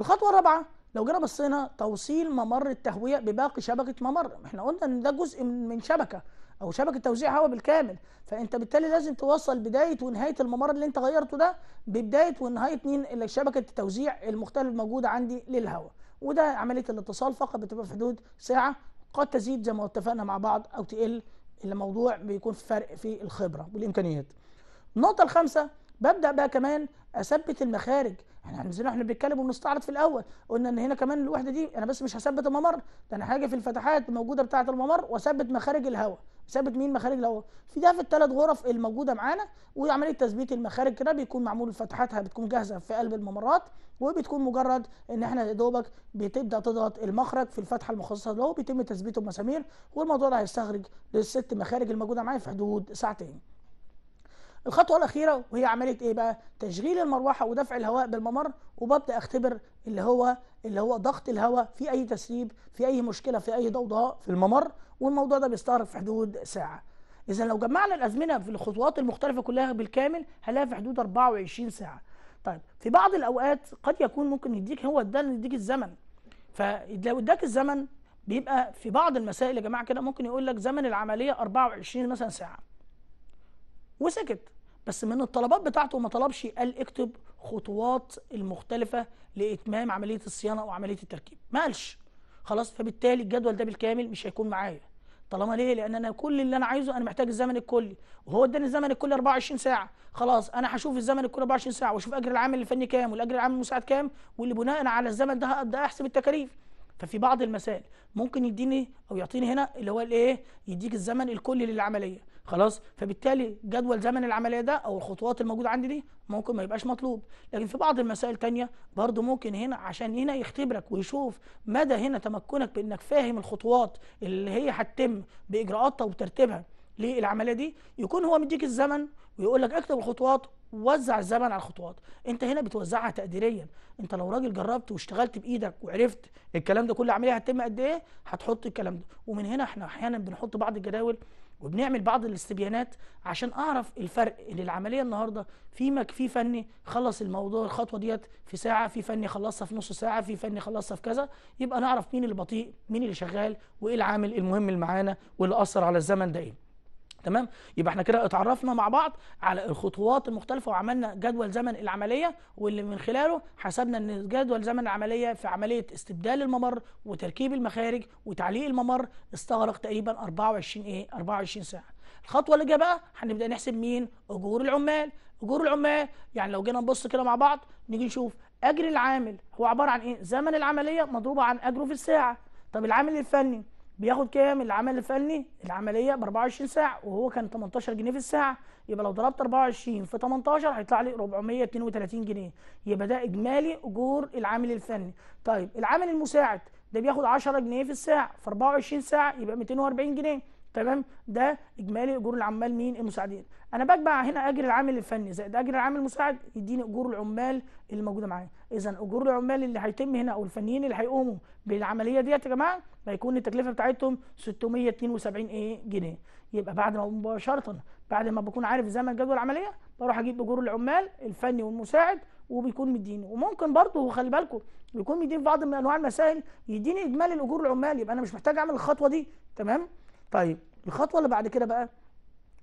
الخطوة الرابعة لو جينا بصينا توصيل ممر التهوية بباقي شبكة ممر احنا قلنا ان ده جزء من شبكة او شبكه توزيع هواء بالكامل فانت بالتالي لازم توصل بدايه ونهايه الممر اللي انت غيرته ده ببدايه ونهايه مين اللي شبكه التوزيع المختلف الموجوده عندي للهواء وده عمليه الاتصال فقط بتبقى في حدود ساعه قد تزيد زي ما اتفقنا مع بعض او تقل الموضوع بيكون في فرق في الخبره والامكانيات النقطه الخامسه ببدا بقى كمان اثبت المخارج يعني احنا يعني احنا بنتكلم وبنستعرض في الاول قلنا ان هنا كمان الوحده دي انا بس مش هثبت الممر ده انا حاجه في الفتحات الموجوده بتاعه الممر واثبت مخارج الهواء ثابت مين مخارج الهواء في ده في الثلاث غرف الموجوده معانا وعمليه تثبيت المخارج كده بيكون معمول فتحاتها بتكون جاهزه في قلب الممرات وبتكون مجرد ان احنا يا دوبك بتبدا تضغط المخرج في الفتحه المخصصه له بيتم تثبيته بمسامير والموضوع ده هيستخرج للست مخارج الموجوده معايا في حدود ساعتين الخطوه الاخيره وهي عمليه ايه بقى تشغيل المروحه ودفع الهواء بالممر وببدا اختبر اللي هو اللي هو ضغط الهواء في اي تسريب في اي مشكله في اي ضوضاء في الممر والموضوع ده بيستغرق في حدود ساعه اذا لو جمعنا الازمنه في الخطوات المختلفه كلها بالكامل هنلاقي في حدود 24 ساعه طيب في بعض الاوقات قد يكون ممكن يديك هو ده يديك الزمن فلو اداك الزمن بيبقى في بعض المسائل يا جماعه كده ممكن يقول لك زمن العمليه 24 مثلا ساعه وسكت بس من الطلبات بتاعته ما طلبش قال اكتب خطوات المختلفه لاتمام عمليه الصيانه او عمليه التركيب ما قالش خلاص فبالتالي الجدول ده بالكامل مش هيكون معايا طالما ليه لان انا كل اللي انا عايزه انا محتاج الزمن الكلي وهو اداني الزمن الكلي 24 ساعه خلاص انا هشوف الزمن الكلي 24 ساعه واشوف اجر العامل الفني كام والاجر العامل المساعد كام واللي بناء على الزمن ده هبدا احسب التكاليف ففي بعض المسائل ممكن يديني او يعطيني هنا اللي هو الايه يديك الزمن الكلي للعمليه خلاص فبالتالي جدول زمن العمليه ده او الخطوات الموجوده عندي دي ممكن ما يبقاش مطلوب لكن في بعض المسائل تانية برضو ممكن هنا عشان هنا يختبرك ويشوف مدى هنا تمكنك بانك فاهم الخطوات اللي هي هتتم باجراءاتها وترتيبها للعمليه دي يكون هو مديك الزمن ويقول لك اكتب الخطوات وزع الزمن على الخطوات انت هنا بتوزعها تقديريا انت لو راجل جربت واشتغلت بايدك وعرفت الكلام ده كل عمليه هتتم قد ايه هتحط الكلام ده ومن هنا احنا احيانا بنحط بعض الجداول وبنعمل بعض الاستبيانات عشان اعرف الفرق ان العمليه النهارده في في فني خلص الموضوع الخطوه ديت في ساعه في فني خلصها في نص ساعه في فني خلصها في كذا يبقى نعرف مين البطيء مين اللي شغال وايه العامل المهم اللي معانا واللي اثر على الزمن ده ايه تمام يبقى احنا كده اتعرفنا مع بعض على الخطوات المختلفه وعملنا جدول زمن العمليه واللي من خلاله حسبنا ان جدول زمن العمليه في عمليه استبدال الممر وتركيب المخارج وتعليق الممر استغرق تقريبا 24 ايه 24 ساعه الخطوه اللي جايه بقى هنبدا نحسب مين اجور العمال اجور العمال يعني لو جينا نبص كده مع بعض نيجي نشوف اجر العامل هو عباره عن ايه زمن العمليه مضروبه عن اجره في الساعه طب العامل الفني بياخد كام العمل الفني العمليه ب 24 ساعه وهو كان 18 جنيه في الساعه يبقى لو ضربت 24 في 18 هيطلع لي 432 جنيه يبقى ده اجمالي اجور العامل الفني طيب العامل المساعد ده بياخد 10 جنيه في الساعه في 24 ساعه يبقى 240 جنيه تمام ده اجمالي اجور العمال مين المساعدين انا بجمع هنا اجر العامل الفني زائد اجر العامل المساعد يديني اجور العمال اللي موجوده معايا اذا اجور العمال اللي هيتم هنا او الفنيين اللي هيقوموا بالعمليه ديت يا جماعه فيكون التكلفه بتاعتهم 672 ايه جنيه يبقى بعد ما مباشره بعد ما بكون عارف زمن جدول العمليه بروح اجيب اجور العمال الفني والمساعد وبيكون مديني وممكن برضه خلي بالكم بيكون مديني بعض من انواع المسائل يديني اجمالي الاجور العمال يبقى انا مش محتاج اعمل الخطوه دي تمام طيب الخطوه اللي بعد كده بقى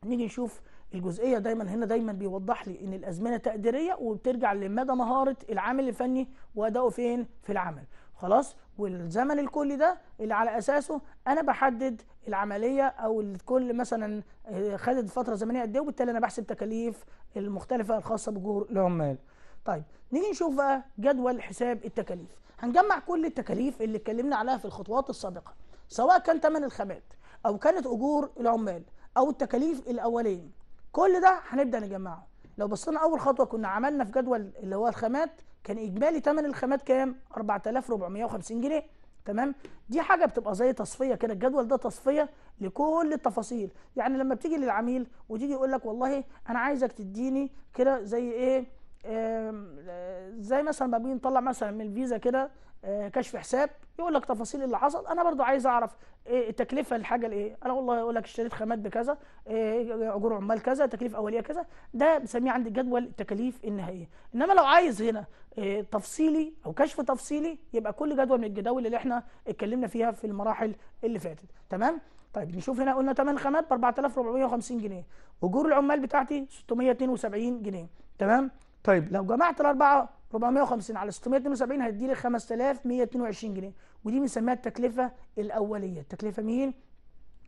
نيجي نشوف الجزئيه دايما هنا دايما بيوضح لي ان الازمنه تقديريه وبترجع لمدى مهاره العامل الفني وادائه فين في العمل خلاص والزمن الكلي ده اللي على اساسه انا بحدد العمليه او الكل مثلا آه، خدت فتره زمنيه قد ايه وبالتالي انا بحسب تكاليف المختلفه الخاصه باجور العمال. طيب نيجي نشوف بقى جدول حساب التكاليف. هنجمع كل التكاليف اللي اتكلمنا عليها في الخطوات السابقه سواء كان ثمن الخامات او كانت اجور العمال او التكاليف الاوليه. كل ده هنبدا نجمعه. لو بصينا اول خطوه كنا عملنا في جدول اللي هو الخامات كان اجمالي ثمن الخامات كام 4450 جنيه تمام دي حاجه بتبقى زي تصفيه كده الجدول ده تصفيه لكل التفاصيل يعني لما بتيجي للعميل وتيجي يقول لك والله انا عايزك تديني كده زي ايه آه، زي مثلا ما بنيجي نطلع مثلا من الفيزا كده آه، كشف حساب يقول لك تفاصيل اللي حصل انا برضو عايز اعرف التكلفه إيه، الحاجه لايه انا والله اقول لك اشتريت خامات بكذا إيه، اجور عمال كذا تكليف اوليه كذا ده بنسميه عندي جدول التكاليف النهائيه انما لو عايز هنا إيه، تفصيلي او كشف تفصيلي يبقى كل جدول من الجداول اللي احنا اتكلمنا فيها في المراحل اللي فاتت تمام طيب نشوف هنا قلنا 8 خامات ب 4450 جنيه اجور العمال بتاعتي 672 جنيه تمام طيب لو جمعت الاربعه 450 على 672 هيدي لي 5122 جنيه ودي بنسميها التكلفه الاوليه التكلفه مين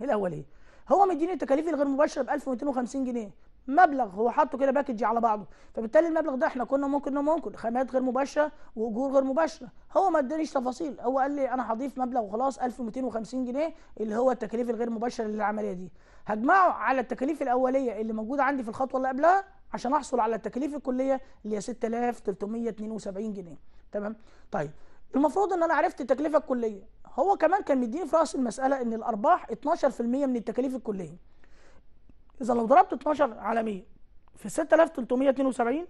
الاوليه هو مديني التكاليف الغير مباشره ب 1250 جنيه مبلغ هو حاطه كده باكج على بعضه فبالتالي المبلغ ده احنا كنا ممكن ممكن خامات غير مباشره واجور غير مباشره هو ما ادانيش تفاصيل هو قال لي انا هضيف مبلغ وخلاص 1250 جنيه اللي هو التكاليف الغير مباشره للعمليه دي هجمعه على التكاليف الاوليه اللي موجوده عندي في الخطوه اللي قبلها عشان احصل على تكاليف الكليه اللي هي 6372 جنيه تمام طيب المفروض ان انا عرفت التكلفه الكليه هو كمان كان مديني في راس المساله ان الارباح 12% من التكاليف الكليه اذا لو ضربت 12 على 100 في 6372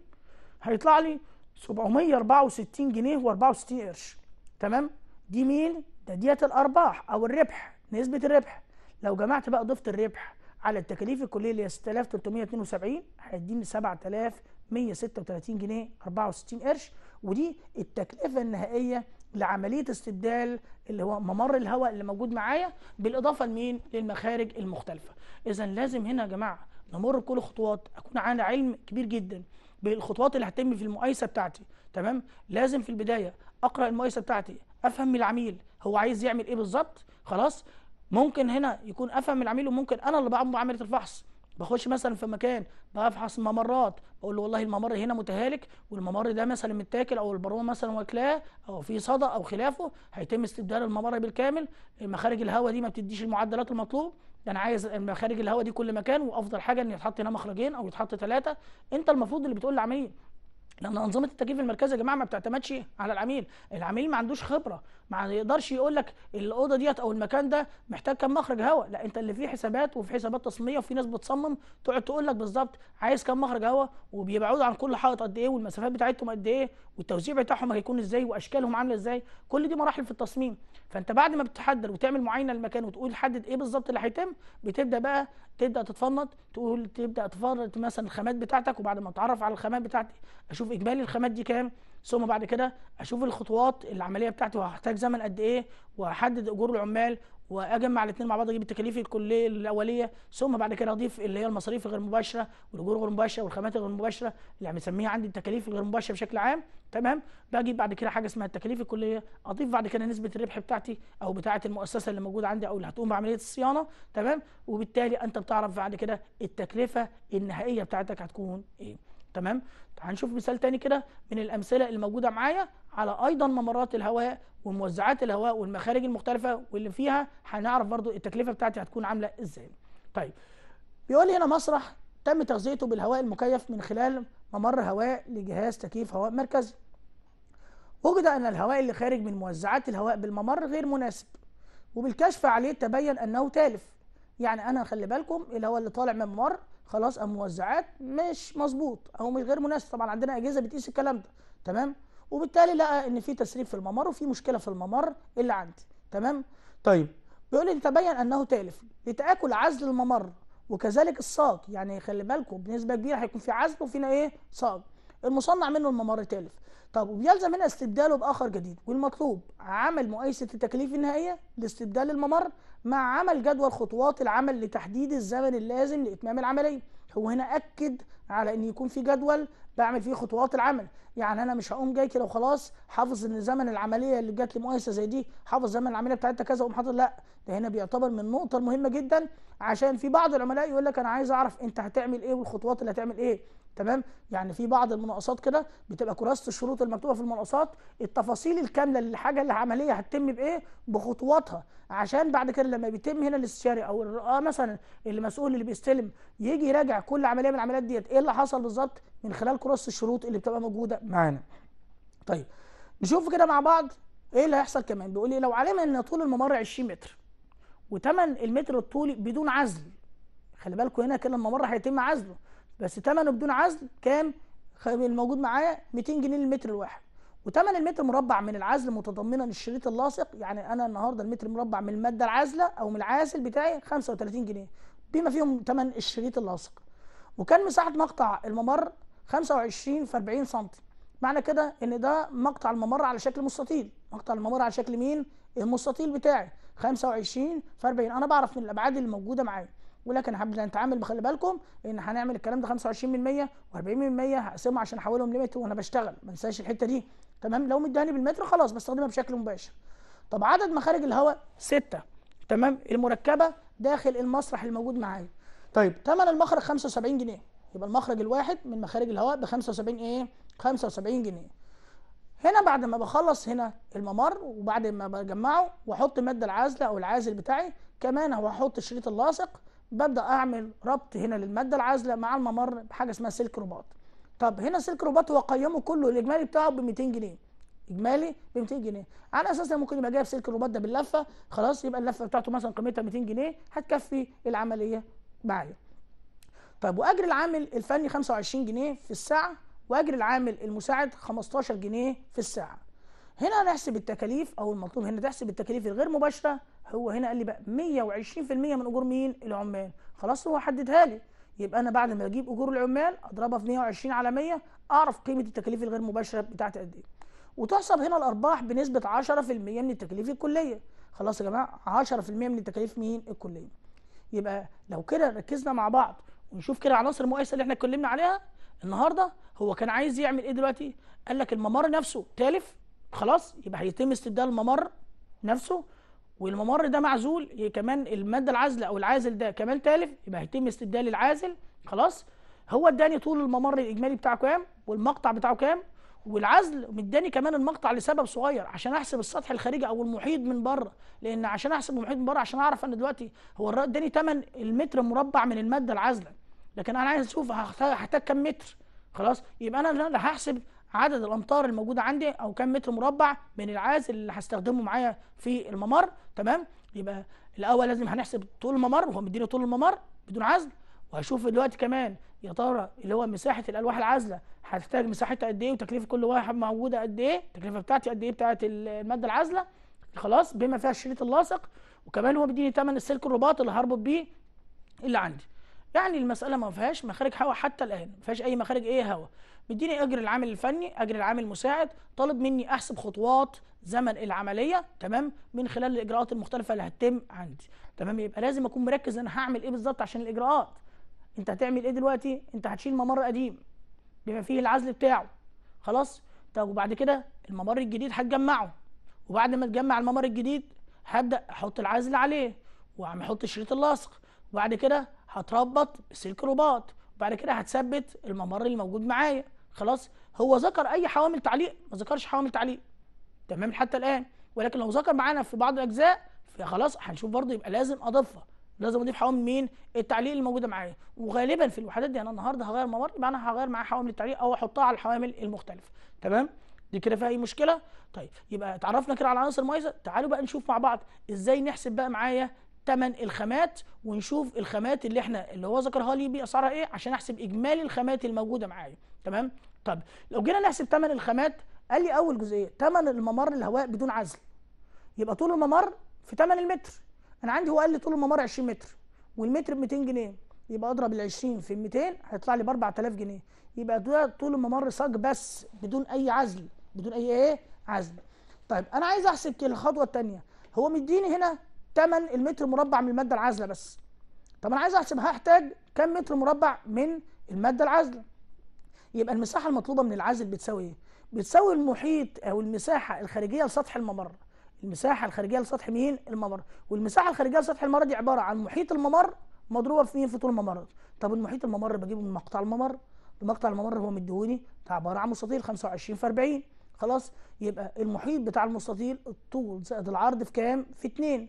هيطلع لي 764 جنيه و64 قرش تمام دي مين ده ديت الارباح او الربح نسبه الربح لو جمعت بقى ضفت الربح على التكاليف الكليه اللي هي 6372 هيديني 7136 جنيه 64 قرش ودي التكلفه النهائيه لعمليه استبدال اللي هو ممر الهواء اللي موجود معايا بالاضافه لمين؟ للمخارج المختلفه. اذا لازم هنا يا جماعه نمر بكل خطوات اكون عن علم كبير جدا بالخطوات اللي هتتم في المقايسه بتاعتي تمام؟ لازم في البدايه اقرا المقايسه بتاعتي افهم من العميل هو عايز يعمل ايه بالظبط خلاص ممكن هنا يكون افهم العميل وممكن انا اللي بعمل عمليه الفحص بخش مثلا في مكان بفحص ممرات بقول له والله الممر هنا متهالك والممر ده مثلا متاكل او البرومه مثلا واكلاه او في صدى او خلافه هيتم استبدال الممر بالكامل مخارج الهواء دي ما بتديش المعدلات المطلوب ده انا عايز مخارج الهواء دي كل مكان وافضل حاجه ان يتحط هنا مخرجين او يتحط ثلاثه انت المفروض اللي بتقول للعميل لان انظمه التكييف المركزي يا جماعه ما بتعتمدش على العميل العميل ما عندوش خبره ما يقدرش يقول لك الاوضه ديت او المكان ده محتاج كام مخرج هواء لا انت اللي فيه حسابات وفي حسابات تصميميه وفي ناس بتصمم تقعد تقول لك بالظبط عايز كام مخرج هواء وبيبعدوا عن كل حائط قد ايه والمسافات بتاعتهم قد ايه والتوزيع بتاعهم هيكون ازاي واشكالهم عامله ازاي كل دي مراحل في التصميم فانت بعد ما بتحدد وتعمل معاينه للمكان وتقول حدد ايه بالظبط اللي هيتم بتبدا بقى تبدا تتفنط تقول تبدا تفرط مثلا الخامات بتاعتك وبعد ما اتعرف على الخامات بتاعتي اشوف اجمالي الخامات دي كام ثم بعد كده اشوف الخطوات العمليه بتاعتي وهحتاج زمن قد ايه واحدد اجور العمال واجمع الاثنين مع بعض اجيب التكاليف الكليه الاوليه ثم بعد كده اضيف اللي هي المصاريف الغير مباشره والاجور غير مباشره والخامات الغير مباشره اللي يعني بنسميها عندي التكاليف الغير مباشره بشكل عام تمام باجي بعد كده حاجه اسمها التكاليف الكليه اضيف بعد كده نسبه الربح بتاعتي او بتاعه المؤسسه اللي موجوده عندي او اللي هتقوم بعمليه الصيانه تمام وبالتالي انت بتعرف بعد كده التكلفه النهائيه بتاعتك هتكون ايه تمام هنشوف مثال تاني كده من الامثله الموجوده معايا على ايضا ممرات الهواء وموزعات الهواء والمخارج المختلفه واللي فيها هنعرف برضو التكلفه بتاعتي هتكون عامله ازاي طيب بيقول هنا مسرح تم تغذيته بالهواء المكيف من خلال ممر هواء لجهاز تكييف هواء مركزي وجد ان الهواء اللي خارج من موزعات الهواء بالممر غير مناسب وبالكشف عليه تبين انه تالف يعني انا خلي بالكم الهواء اللي طالع من الممر خلاص او موزعات مش مظبوط او مش غير مناسب طبعا عندنا اجهزه بتقيس الكلام ده تمام وبالتالي لقى ان في تسريب في الممر وفي مشكله في الممر اللي عندي تمام طيب بيقول لي تبين انه تالف لتاكل عزل الممر وكذلك الساق يعني خلي بالكم بنسبه كبيره هيكون في عزل وفينا ايه ساق المصنع منه الممر تالف طب وبيلزم هنا استبداله باخر جديد والمطلوب عمل مقايسه التكاليف النهائيه لاستبدال الممر مع عمل جدول خطوات العمل لتحديد الزمن اللازم لاتمام العمليه هو هنا اكد على ان يكون في جدول بعمل فيه خطوات العمل يعني انا مش هقوم جاي كده وخلاص حافظ ان زمن العمليه اللي جات لي مؤسسه زي دي حافظ زمن العمليه بتاعتها كذا واقوم لا ده هنا بيعتبر من النقطه المهمه جدا عشان في بعض العملاء يقول لك انا عايز اعرف انت هتعمل ايه والخطوات اللي هتعمل ايه تمام يعني في بعض المناقصات كده بتبقى كراسه الشروط المكتوبه في المناقصات التفاصيل الكامله للحاجه اللي عمليه هتتم بايه بخطواتها عشان بعد كده لما بيتم هنا الاستشاري او اه مثلا المسؤول اللي بيستلم يجي يراجع كل عمليه من العمليات ديت ايه اللي حصل بالظبط من خلال كراسه الشروط اللي بتبقى موجوده معانا طيب نشوف كده مع بعض ايه اللي هيحصل كمان بيقول لي لو علمنا ان طول الممر 20 متر وتمن المتر الطولي بدون عزل خلي بالكم هنا كده الممر هيتم عزله بس ثمنه بدون عزل كام الموجود معايا 200 جنيه للمتر الواحد وثمن المتر مربع من العزل متضمنا الشريط اللاصق يعني انا النهارده المتر مربع من الماده العازله او من العازل بتاعي 35 جنيه بما فيهم ثمن الشريط اللاصق وكان مساحه مقطع الممر 25 في 40 سم معنى كده ان ده مقطع الممر على شكل مستطيل مقطع الممر على شكل مين المستطيل بتاعي 25 في 40 انا بعرف من الابعاد اللي موجوده معايا ولكن حابين نتعامل خلي بالكم ان هنعمل الكلام ده 25% و40% هقسمه عشان احولهم ليميت وانا بشتغل ما انساش الحته دي تمام لو مدهاني بالمتر خلاص بستخدمها بشكل مباشر طب عدد مخارج الهواء 6 تمام المركبه داخل المسرح الموجود معايا طيب ثمن المخرج 75 جنيه يبقى المخرج الواحد من مخارج الهواء ب 75 ايه 75 جنيه هنا بعد ما بخلص هنا الممر وبعد ما بجمعه واحط الماده العازله او العازل بتاعي كمان احط الشريط اللاصق ببدا اعمل ربط هنا للماده العازله مع الممر بحاجه اسمها سلك رباط طب هنا سلك رباط هو قيمه كله الاجمالي بتاعه ب 200 جنيه اجمالي ب 200 جنيه على اساس ممكن يبقى جايب سلك الرباط ده باللفه خلاص يبقى اللفه بتاعته مثلا قيمتها 200 جنيه هتكفي العمليه معايا طب واجر العامل الفني 25 جنيه في الساعه واجر العامل المساعد 15 جنيه في الساعه هنا هنحسب التكاليف او المطلوب هنا تحسب التكاليف الغير مباشره هو هنا قال لي بقى 120% من اجور مين العمال خلاص هو حددها لي يبقى انا بعد ما اجيب اجور العمال اضربها في 120 على 100 اعرف قيمه التكاليف الغير مباشره بتاعتي قد ايه وتحسب هنا الارباح بنسبه 10% من التكاليف الكليه خلاص يا جماعه 10% من التكاليف مين الكليه يبقى لو كده ركزنا مع بعض ونشوف كده العناصر المقايسه اللي احنا اتكلمنا عليها النهارده هو كان عايز يعمل ايه دلوقتي قال لك الممر نفسه تالف خلاص يبقى هيتم استبدال الممر نفسه والممر ده معزول كمان الماده العازله او العازل ده كمان تالف يبقى هيتم استبدال العازل خلاص هو اداني طول الممر الاجمالي بتاعه كام والمقطع بتاعه كام والعزل مداني كمان المقطع لسبب صغير عشان احسب السطح الخارجي او المحيط من بره لان عشان احسب المحيط من بره عشان اعرف ان دلوقتي هو اداني 8 المتر مربع من الماده العازله لكن انا عايز اشوف هحتاج كم متر خلاص يبقى انا هحسب عدد الامتار الموجوده عندي او كم متر مربع من العاز اللي هستخدمه معايا في الممر تمام يبقى الاول لازم هنحسب طول الممر وهو مديني طول الممر بدون عزل وهشوف دلوقتي كمان يا ترى اللي هو مساحه الالواح العازله هتحتاج مساحتها قد ايه وتكلفه كل واحد موجوده قد ايه التكلفه بتاعتي قد ايه بتاعه الماده العازله خلاص بما فيها الشريط اللاصق وكمان هو بيديني ثمن السلك الرباط اللي هربط بيه اللي عندي يعني المساله ما فيهاش مخارج هوا حتى الان ما فيهاش اي مخارج ايه هوا مديني اجر العامل الفني اجر العامل المساعد طالب مني احسب خطوات زمن العمليه تمام من خلال الاجراءات المختلفه اللي هتتم عندي تمام يبقى لازم اكون مركز انا هعمل ايه بالظبط عشان الاجراءات انت هتعمل ايه دلوقتي انت هتشيل ممر قديم بما فيه العزل بتاعه خلاص طب وبعد كده الممر الجديد هتجمعه وبعد ما تجمع الممر الجديد هبدا احط العزل عليه وعم احط شريط اللاصق وبعد كده هتربط بسلك رباط وبعد كده هتثبت الممر اللي موجود معايا خلاص هو ذكر اي حوامل تعليق ما ذكرش حوامل تعليق تمام حتى الان ولكن لو ذكر معانا في بعض الاجزاء فخلاص هنشوف برضه يبقى لازم اضيفها لازم اضيف حوامل مين التعليق اللي موجوده معايا وغالبا في الوحدات دي يعني انا النهارده هغير ممر يبقى انا هغير معاه حوامل التعليق او احطها على الحوامل المختلفه تمام دي كده فيها اي مشكله طيب يبقى اتعرفنا كده على عناصر مميزه تعالوا بقى نشوف مع بعض ازاي نحسب بقى معايا تمن الخامات ونشوف الخامات اللي احنا اللي هو ذكرها لي باسعارها ايه عشان احسب اجمالي الخامات الموجوده معايا تمام طب لو جينا نحسب تمن الخامات قال لي اول جزئيه تمن الممر الهواء بدون عزل يبقى طول الممر في ثمن المتر انا عندي هو قال لي طول الممر 20 متر والمتر ب 200 جنيه يبقى اضرب ال 20 في 200 هيطلع لي ب 4000 جنيه يبقى ده طول الممر صاج بس بدون اي عزل بدون اي ايه عزل طيب انا عايز احسب الخطوه الثانيه هو مديني هنا تمن المتر مربع من الماده العازله بس طب انا عايز احسب هحتاج كم متر مربع من الماده العازله يبقى المساحه المطلوبه من العازل بتساوي ايه بتساوي المحيط او المساحه الخارجيه لسطح الممر المساحه الخارجيه لسطح مين الممر والمساحه الخارجيه لسطح الممر دي عباره عن محيط الممر مضروبه في مين في طول الممر طب المحيط الممر بجيبه من مقطع الممر مقطع الممر هو مديهوني عباره عن مستطيل 25 في 40 خلاص يبقى المحيط بتاع المستطيل الطول زائد العرض في كام في 2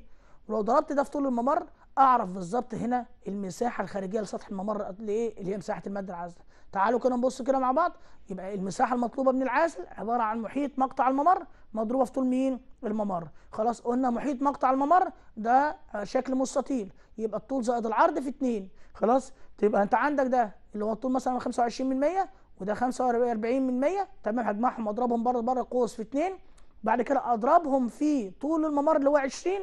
ولو ضربت ده في طول الممر اعرف بالظبط هنا المساحه الخارجيه لسطح الممر قد ايه اللي هي مساحه الماده العازله تعالوا كده نبص كده مع بعض يبقى المساحه المطلوبه من العازل عباره عن محيط مقطع الممر مضروبه في طول مين الممر خلاص قلنا محيط مقطع الممر ده شكل مستطيل يبقى الطول زائد العرض في 2 خلاص تبقى انت عندك ده اللي هو الطول مثلا 25 وده 45 من 100 تمام هجمعهم اضربهم بره بره القوس في 2 بعد كده اضربهم في طول الممر اللي هو 20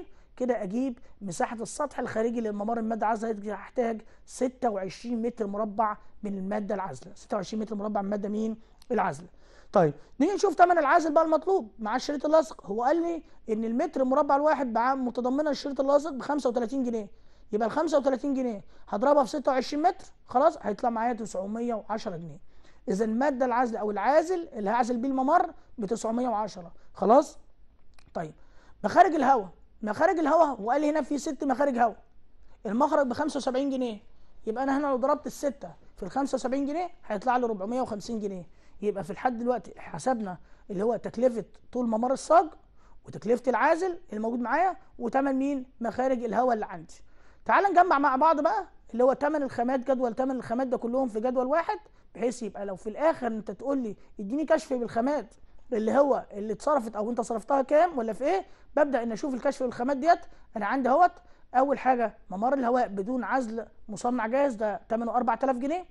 كده اجيب مساحه السطح الخارجي للممر الماده العازله هحتاج 26 متر مربع من الماده العازله 26 متر مربع من الماده مين العازله طيب نيجي نشوف ثمن العازل بقى المطلوب مع الشريط اللاصق هو قال لي ان المتر المربع الواحد متضمنه الشريط اللاصق ب 35 جنيه يبقى ال 35 جنيه هضربها في 26 متر خلاص هيطلع معايا 910 جنيه اذا الماده العازله او العازل اللي هعزل بيه الممر ب 910 خلاص طيب مخارج الهواء مخارج الهواء وقال لي هنا في ست مخارج هواء المخرج ب 75 جنيه يبقى انا هنا لو ضربت السته في ال 75 جنيه هيطلع لي 450 جنيه يبقى في الحد دلوقتي حسبنا اللي هو تكلفه طول ممر الصاج وتكلفه العازل الموجود معايا وتمن مين مخارج الهواء اللي عندي تعال نجمع مع بعض بقى اللي هو تمن الخامات جدول تمن الخامات ده كلهم في جدول واحد بحيث يبقى لو في الاخر انت تقول لي اديني كشف بالخامات اللي هو اللي اتصرفت او انت صرفتها كام ولا في ايه ببدا ان اشوف الكشف والخامات ديت انا عندي اهوت اول حاجه ممر الهواء بدون عزل مصنع جاهز ده ثمنه 4000 جنيه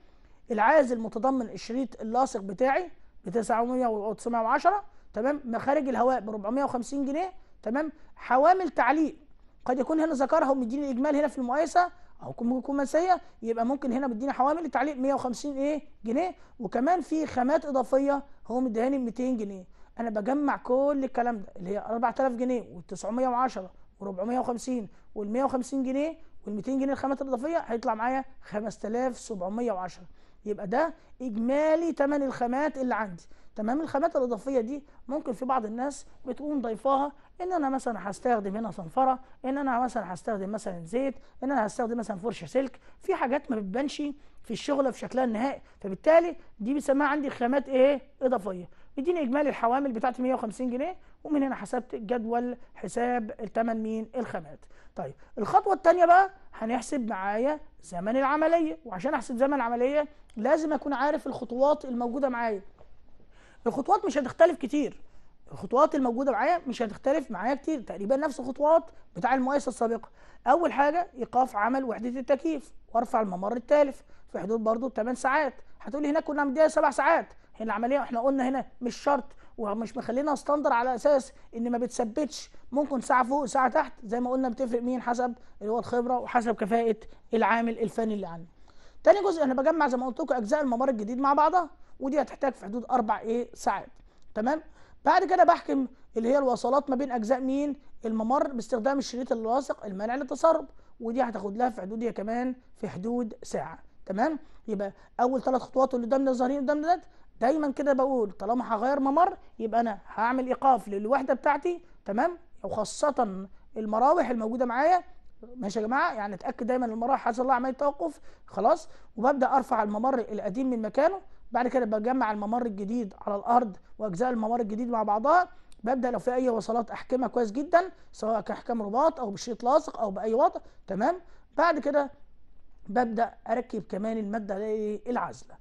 العازل متضمن الشريط اللاصق بتاعي ب 910 تمام مخارج الهواء ب 450 جنيه تمام حوامل تعليق قد يكون هنا ذكرها ومديني الاجمال هنا في المقايسه او ممكن يكون منسيه يبقى ممكن هنا مديني حوامل التعليق 150 ايه جنيه وكمان في خامات اضافيه هو مديهاني 200 جنيه انا بجمع كل الكلام ده اللي هي 4000 جنيه وال910 و450 وال150 جنيه وال200 جنيه الخامات الاضافيه هيطلع معايا 5710 يبقى ده اجمالي ثمن الخامات اللي عندي تمام الخامات الاضافيه دي ممكن في بعض الناس بتقوم ضيفاها ان انا مثلا هستخدم هنا صنفره ان انا مثلا هستخدم مثلا زيت ان انا هستخدم مثلا فرشه سلك في حاجات ما بتبانش في الشغله في شكلها النهائي فبالتالي دي بنسميها عندي خامات ايه اضافيه اديني اجمالي الحوامل بتاعتي 150 جنيه ومن هنا حسبت جدول حساب الثمن مين الخامات طيب الخطوه الثانيه بقى هنحسب معايا زمن العمليه وعشان احسب زمن العمليه لازم اكون عارف الخطوات الموجوده معايا الخطوات مش هتختلف كتير الخطوات الموجوده معايا مش هتختلف معايا كتير تقريبا نفس الخطوات بتاع المؤسسه السابقه اول حاجه ايقاف عمل وحده التكييف وارفع الممر التالف في حدود برضه 8 ساعات هتقولي هناك كنا مديها 7 ساعات هنا العمليه احنا قلنا هنا مش شرط ومش مخلينا ستاندر على اساس ان ما بتثبتش ممكن ساعه فوق ساعه تحت زي ما قلنا بتفرق مين حسب اللي هو الخبره وحسب كفاءه العامل الفني اللي عندي تاني جزء انا بجمع زي ما قلت لكم اجزاء الممر الجديد مع بعضها ودي هتحتاج في حدود اربع ايه ساعات تمام بعد كده بحكم اللي هي الوصلات ما بين اجزاء مين الممر باستخدام الشريط اللاصق المانع للتسرب ودي هتاخد لها في حدود هي إيه كمان في حدود ساعه تمام يبقى اول ثلاث خطوات اللي قدامنا الظاهرين قدامنا ده دايما كده بقول طالما هغير ممر يبقى انا هعمل ايقاف للوحده بتاعتي تمام وخاصه المراوح الموجوده معايا ماشي يا جماعه يعني اتاكد دايما المراوح حصل لها عمليه توقف خلاص وببدا ارفع الممر القديم من مكانه بعد كده بجمع الممر الجديد على الارض واجزاء الممر الجديد مع بعضها ببدا لو في اي وصلات احكمها كويس جدا سواء كاحكام رباط او بشريط لاصق او باي وضع تمام بعد كده ببدا اركب كمان الماده العازله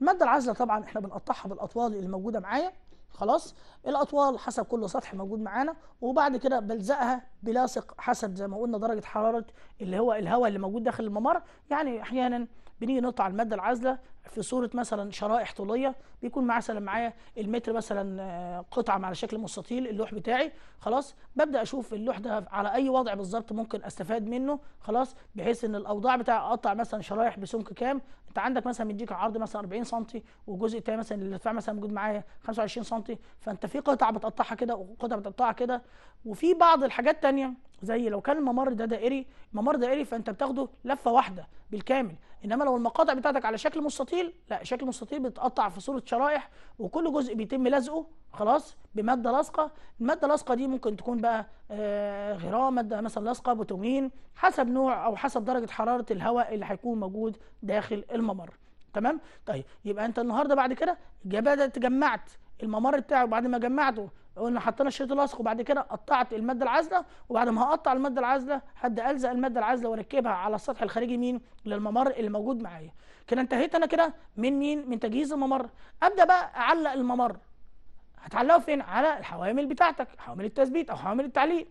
الماده العازله طبعا احنا بنقطعها بالاطوال اللي موجوده معايا خلاص الاطوال حسب كل سطح موجود معانا وبعد كده بلزقها بلاصق حسب زي ما قلنا درجه حراره اللي هو الهواء اللي موجود داخل الممر يعني احيانا بنيجي نقطع الماده العازله في صوره مثلا شرائح طوليه بيكون معايا مثلا معايا المتر مثلا آه، قطعه على شكل مستطيل اللوح بتاعي خلاص ببدا اشوف اللوح ده على اي وضع بالظبط ممكن استفاد منه خلاص بحيث ان الاوضاع بتاع اقطع مثلا شرايح بسمك كام انت عندك مثلا مديك عرض مثلا 40 سم والجزء الثاني مثلا الارتفاع مثلا موجود معايا 25 سم فانت في قطعه بتقطعها كده وقطعه بتقطعها كده وفي بعض الحاجات الثانيه زي لو كان الممر ده دائري الممر دائري فانت بتاخده لفه واحده بالكامل انما لو المقاطع بتاعتك على شكل مستطيل لا شكل مستطيل بتقطع في صوره شرائح وكل جزء بيتم لزقه خلاص بماده لاصقه الماده اللاصقه دي ممكن تكون بقى آه غرام ماده مثلا لاصقه بوتومين حسب نوع او حسب درجه حراره الهواء اللي هيكون موجود داخل الممر تمام طيب يبقى انت النهارده بعد كده بدات جمعت الممر بتاعه بعد ما جمعته قلنا حطينا الشريط اللاصق وبعد كده قطعت الماده العازله وبعد ما هقطع الماده العازله هبدا الزق الماده العازله واركبها على السطح الخارجي مين للممر اللي موجود معايا كده انتهيت انا كده من مين من تجهيز الممر ابدا بقى اعلق الممر هتعلقه فين على الحوامل بتاعتك حوامل التثبيت او حوامل التعليق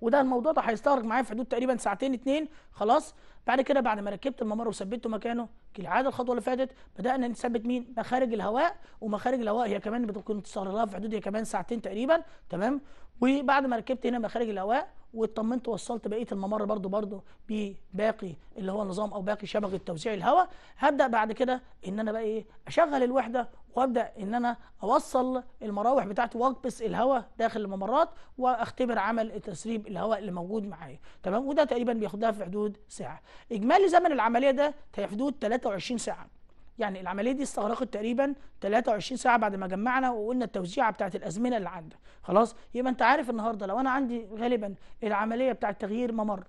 وده الموضوع ده هيستغرق معايا في حدود تقريبا ساعتين اتنين خلاص بعد كده بعد ما ركبت الممر وثبته مكانه كالعاده الخطوه اللي فاتت بدانا نثبت مين مخارج الهواء ومخارج الهواء هي كمان بتكون تستغرقها في حدود هي كمان ساعتين تقريبا تمام وبعد ما ركبت هنا مخارج الهواء واطمنت وصلت بقيه الممر برضو برضو بباقي اللي هو نظام او باقي شبكه توزيع الهواء هبدا بعد كده ان انا بقى ايه اشغل الوحده وابدا ان انا اوصل المراوح بتاعتي واقبس الهواء داخل الممرات واختبر عمل تسريب الهواء اللي موجود معايا تمام وده تقريبا بياخدها في حدود ساعه اجمالي زمن العمليه ده في حدود 23 ساعه يعني العمليه دي استغرقت تقريبا 23 ساعه بعد ما جمعنا وقلنا التوزيعه بتاعت الازمنه اللي عندك خلاص يبقى انت عارف النهارده لو انا عندي غالبا العمليه بتاعت تغيير ممر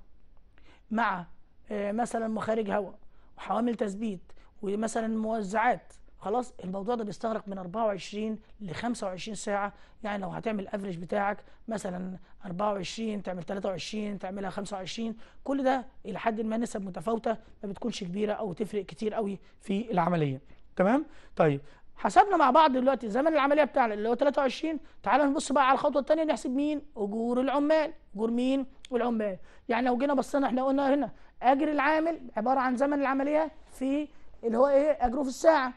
مع آه، مثلا مخارج هواء وحوامل تثبيت ومثلا موزعات خلاص الموضوع ده بيستغرق من 24 ل 25 ساعه يعني لو هتعمل افريج بتاعك مثلا 24 تعمل 23 تعملها 25 كل ده الى حد ما نسب متفاوته ما بتكونش كبيره او تفرق كتير قوي في العمليه تمام طيب حسبنا مع بعض دلوقتي زمن العمليه بتاعنا اللي هو 23 تعالى نبص بقى على الخطوه الثانيه نحسب مين اجور العمال اجور مين والعمال يعني لو جينا بصينا احنا قلنا هنا اجر العامل عباره عن زمن العمليه في اللي هو ايه اجره في الساعه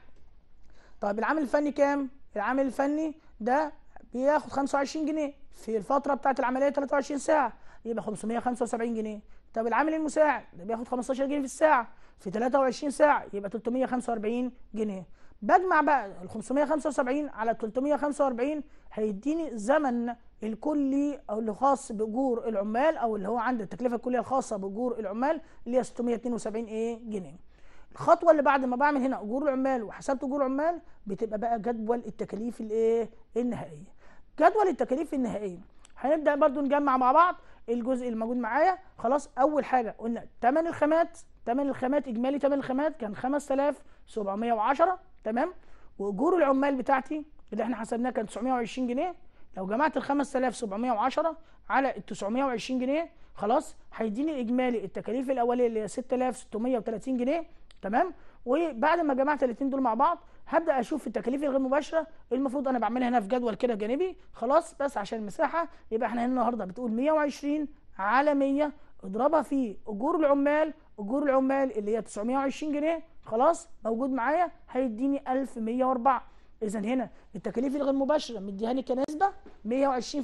طيب العامل الفني كام؟ العامل الفني ده بياخد 25 جنيه في الفتره بتاعه العمليه 23 ساعه يبقى 575 جنيه طب العامل المساعد ده بياخد 15 جنيه في الساعه في 23 ساعه يبقى 345 جنيه بجمع بقى ال 575 على 345 هيديني زمن الكلي او اللي خاص باجور العمال او اللي هو عند التكلفه الكليه الخاصه باجور العمال اللي هي 672 ايه جنيه الخطوه اللي بعد ما بعمل هنا اجور العمال وحسبت اجور العمال بتبقى بقى جدول التكاليف الايه النهائيه جدول التكاليف النهائيه هنبدا برضو نجمع مع بعض الجزء اللي موجود معايا خلاص اول حاجه قلنا ثمن الخامات ثمن الخامات اجمالي ثمن الخامات كان 5710 تمام واجور العمال بتاعتي اللي احنا حسبناها كان 920 جنيه لو جمعت ال 5710 على ال 920 جنيه خلاص هيديني الاجمالي التكاليف الاوليه اللي هي 6630 جنيه تمام وبعد ما جمعت الاثنين دول مع بعض هبدا اشوف التكاليف الغير مباشره إيه المفروض انا بعملها هنا في جدول كده جانبي خلاص بس عشان المساحه يبقى احنا هنا النهارده بتقول 120 على 100 اضربها في اجور العمال اجور العمال اللي هي 920 جنيه خلاص موجود معايا هيديني 1104 اذا هنا التكاليف الغير مباشره مديهاني كنسبه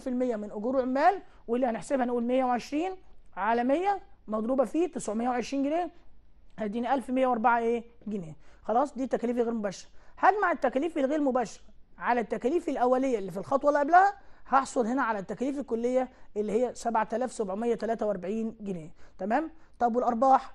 120% من اجور العمال واللي هنحسبها نقول 120 على 100 مضروبه في 920 جنيه هيديني 1104 ايه جنيه خلاص دي تكاليف غير مباشره هجمع التكاليف الغير مباشره على التكاليف الاوليه اللي في الخطوه اللي قبلها هحصل هنا على التكاليف الكليه اللي هي 7743 جنيه تمام طب والارباح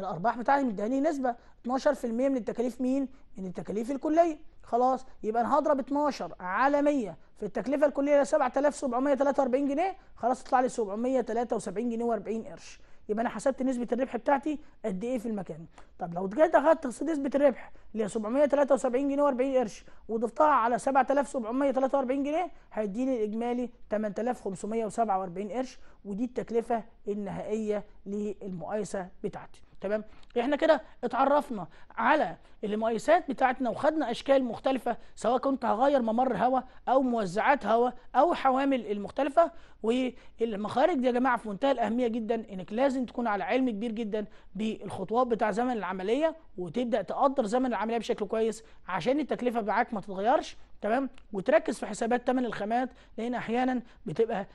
الارباح بتاعتي مديهاني نسبه 12% من التكاليف مين من التكاليف الكليه خلاص يبقى انا هضرب 12 على 100 في التكلفه الكليه 7743 جنيه خلاص تطلع لي 773 جنيه و40 قرش يبقى انا حسبت نسبه الربح بتاعتي قد ايه في المكان طب لو جيت اخدت نسبه الربح اللي هي 773 جنيه و40 قرش وضفتها على 7743 جنيه هيديني الاجمالي 8547 قرش ودي التكلفه النهائيه للمقايسه بتاعتي تمام احنا كده اتعرفنا على المقايسات بتاعتنا وخدنا اشكال مختلفه سواء كنت هغير ممر هواء او موزعات هواء او حوامل المختلفه والمخارج دي يا جماعه في منتهى الاهميه جدا انك لازم تكون على علم كبير جدا بالخطوات بتاع زمن العمليه وتبدا تقدر زمن العمليه بشكل كويس عشان التكلفه معاك ما تتغيرش تمام وتركز في حسابات ثمن الخامات لان احيانا بتبقى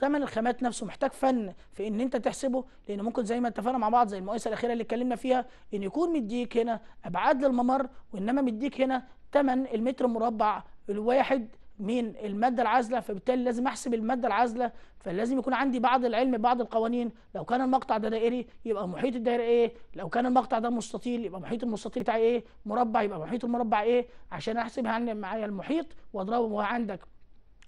ثمن الخامات نفسه محتاج فن في ان انت تحسبه لان ممكن زي ما اتفقنا مع بعض زي المقايسه الاخيره اللي اتكلمنا فيها ان يكون مديك هنا ابعاد للممر وانما مديك هنا ثمن المتر مربع الواحد من الماده العازله فبالتالي لازم احسب الماده العازله فلازم يكون عندي بعض العلم بعض القوانين لو كان المقطع ده دائري يبقى محيط الدائره ايه لو كان المقطع ده مستطيل يبقى محيط المستطيل بتاعي ايه مربع يبقى محيط المربع ايه عشان احسب معايا المحيط واضربه عندك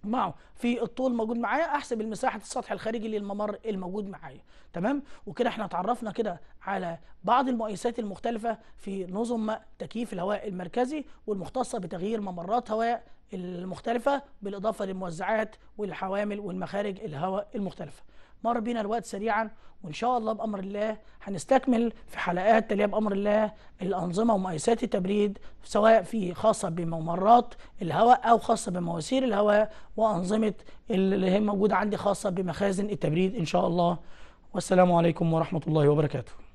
معه في الطول موجود معايا احسب المساحه السطح الخارجي للممر الموجود معايا تمام وكده احنا اتعرفنا كده على بعض المقاييسات المختلفه في نظم تكييف الهواء المركزي والمختصه بتغيير ممرات هواء المختلفه بالاضافه للموزعات والحوامل والمخارج الهواء المختلفه مر بينا الوقت سريعا وان شاء الله بامر الله هنستكمل في حلقات تاليه بامر الله الانظمه ومقاسات التبريد سواء في خاصه بممرات الهواء او خاصه بمواسير الهواء وانظمه اللي هي موجوده عندي خاصه بمخازن التبريد ان شاء الله والسلام عليكم ورحمه الله وبركاته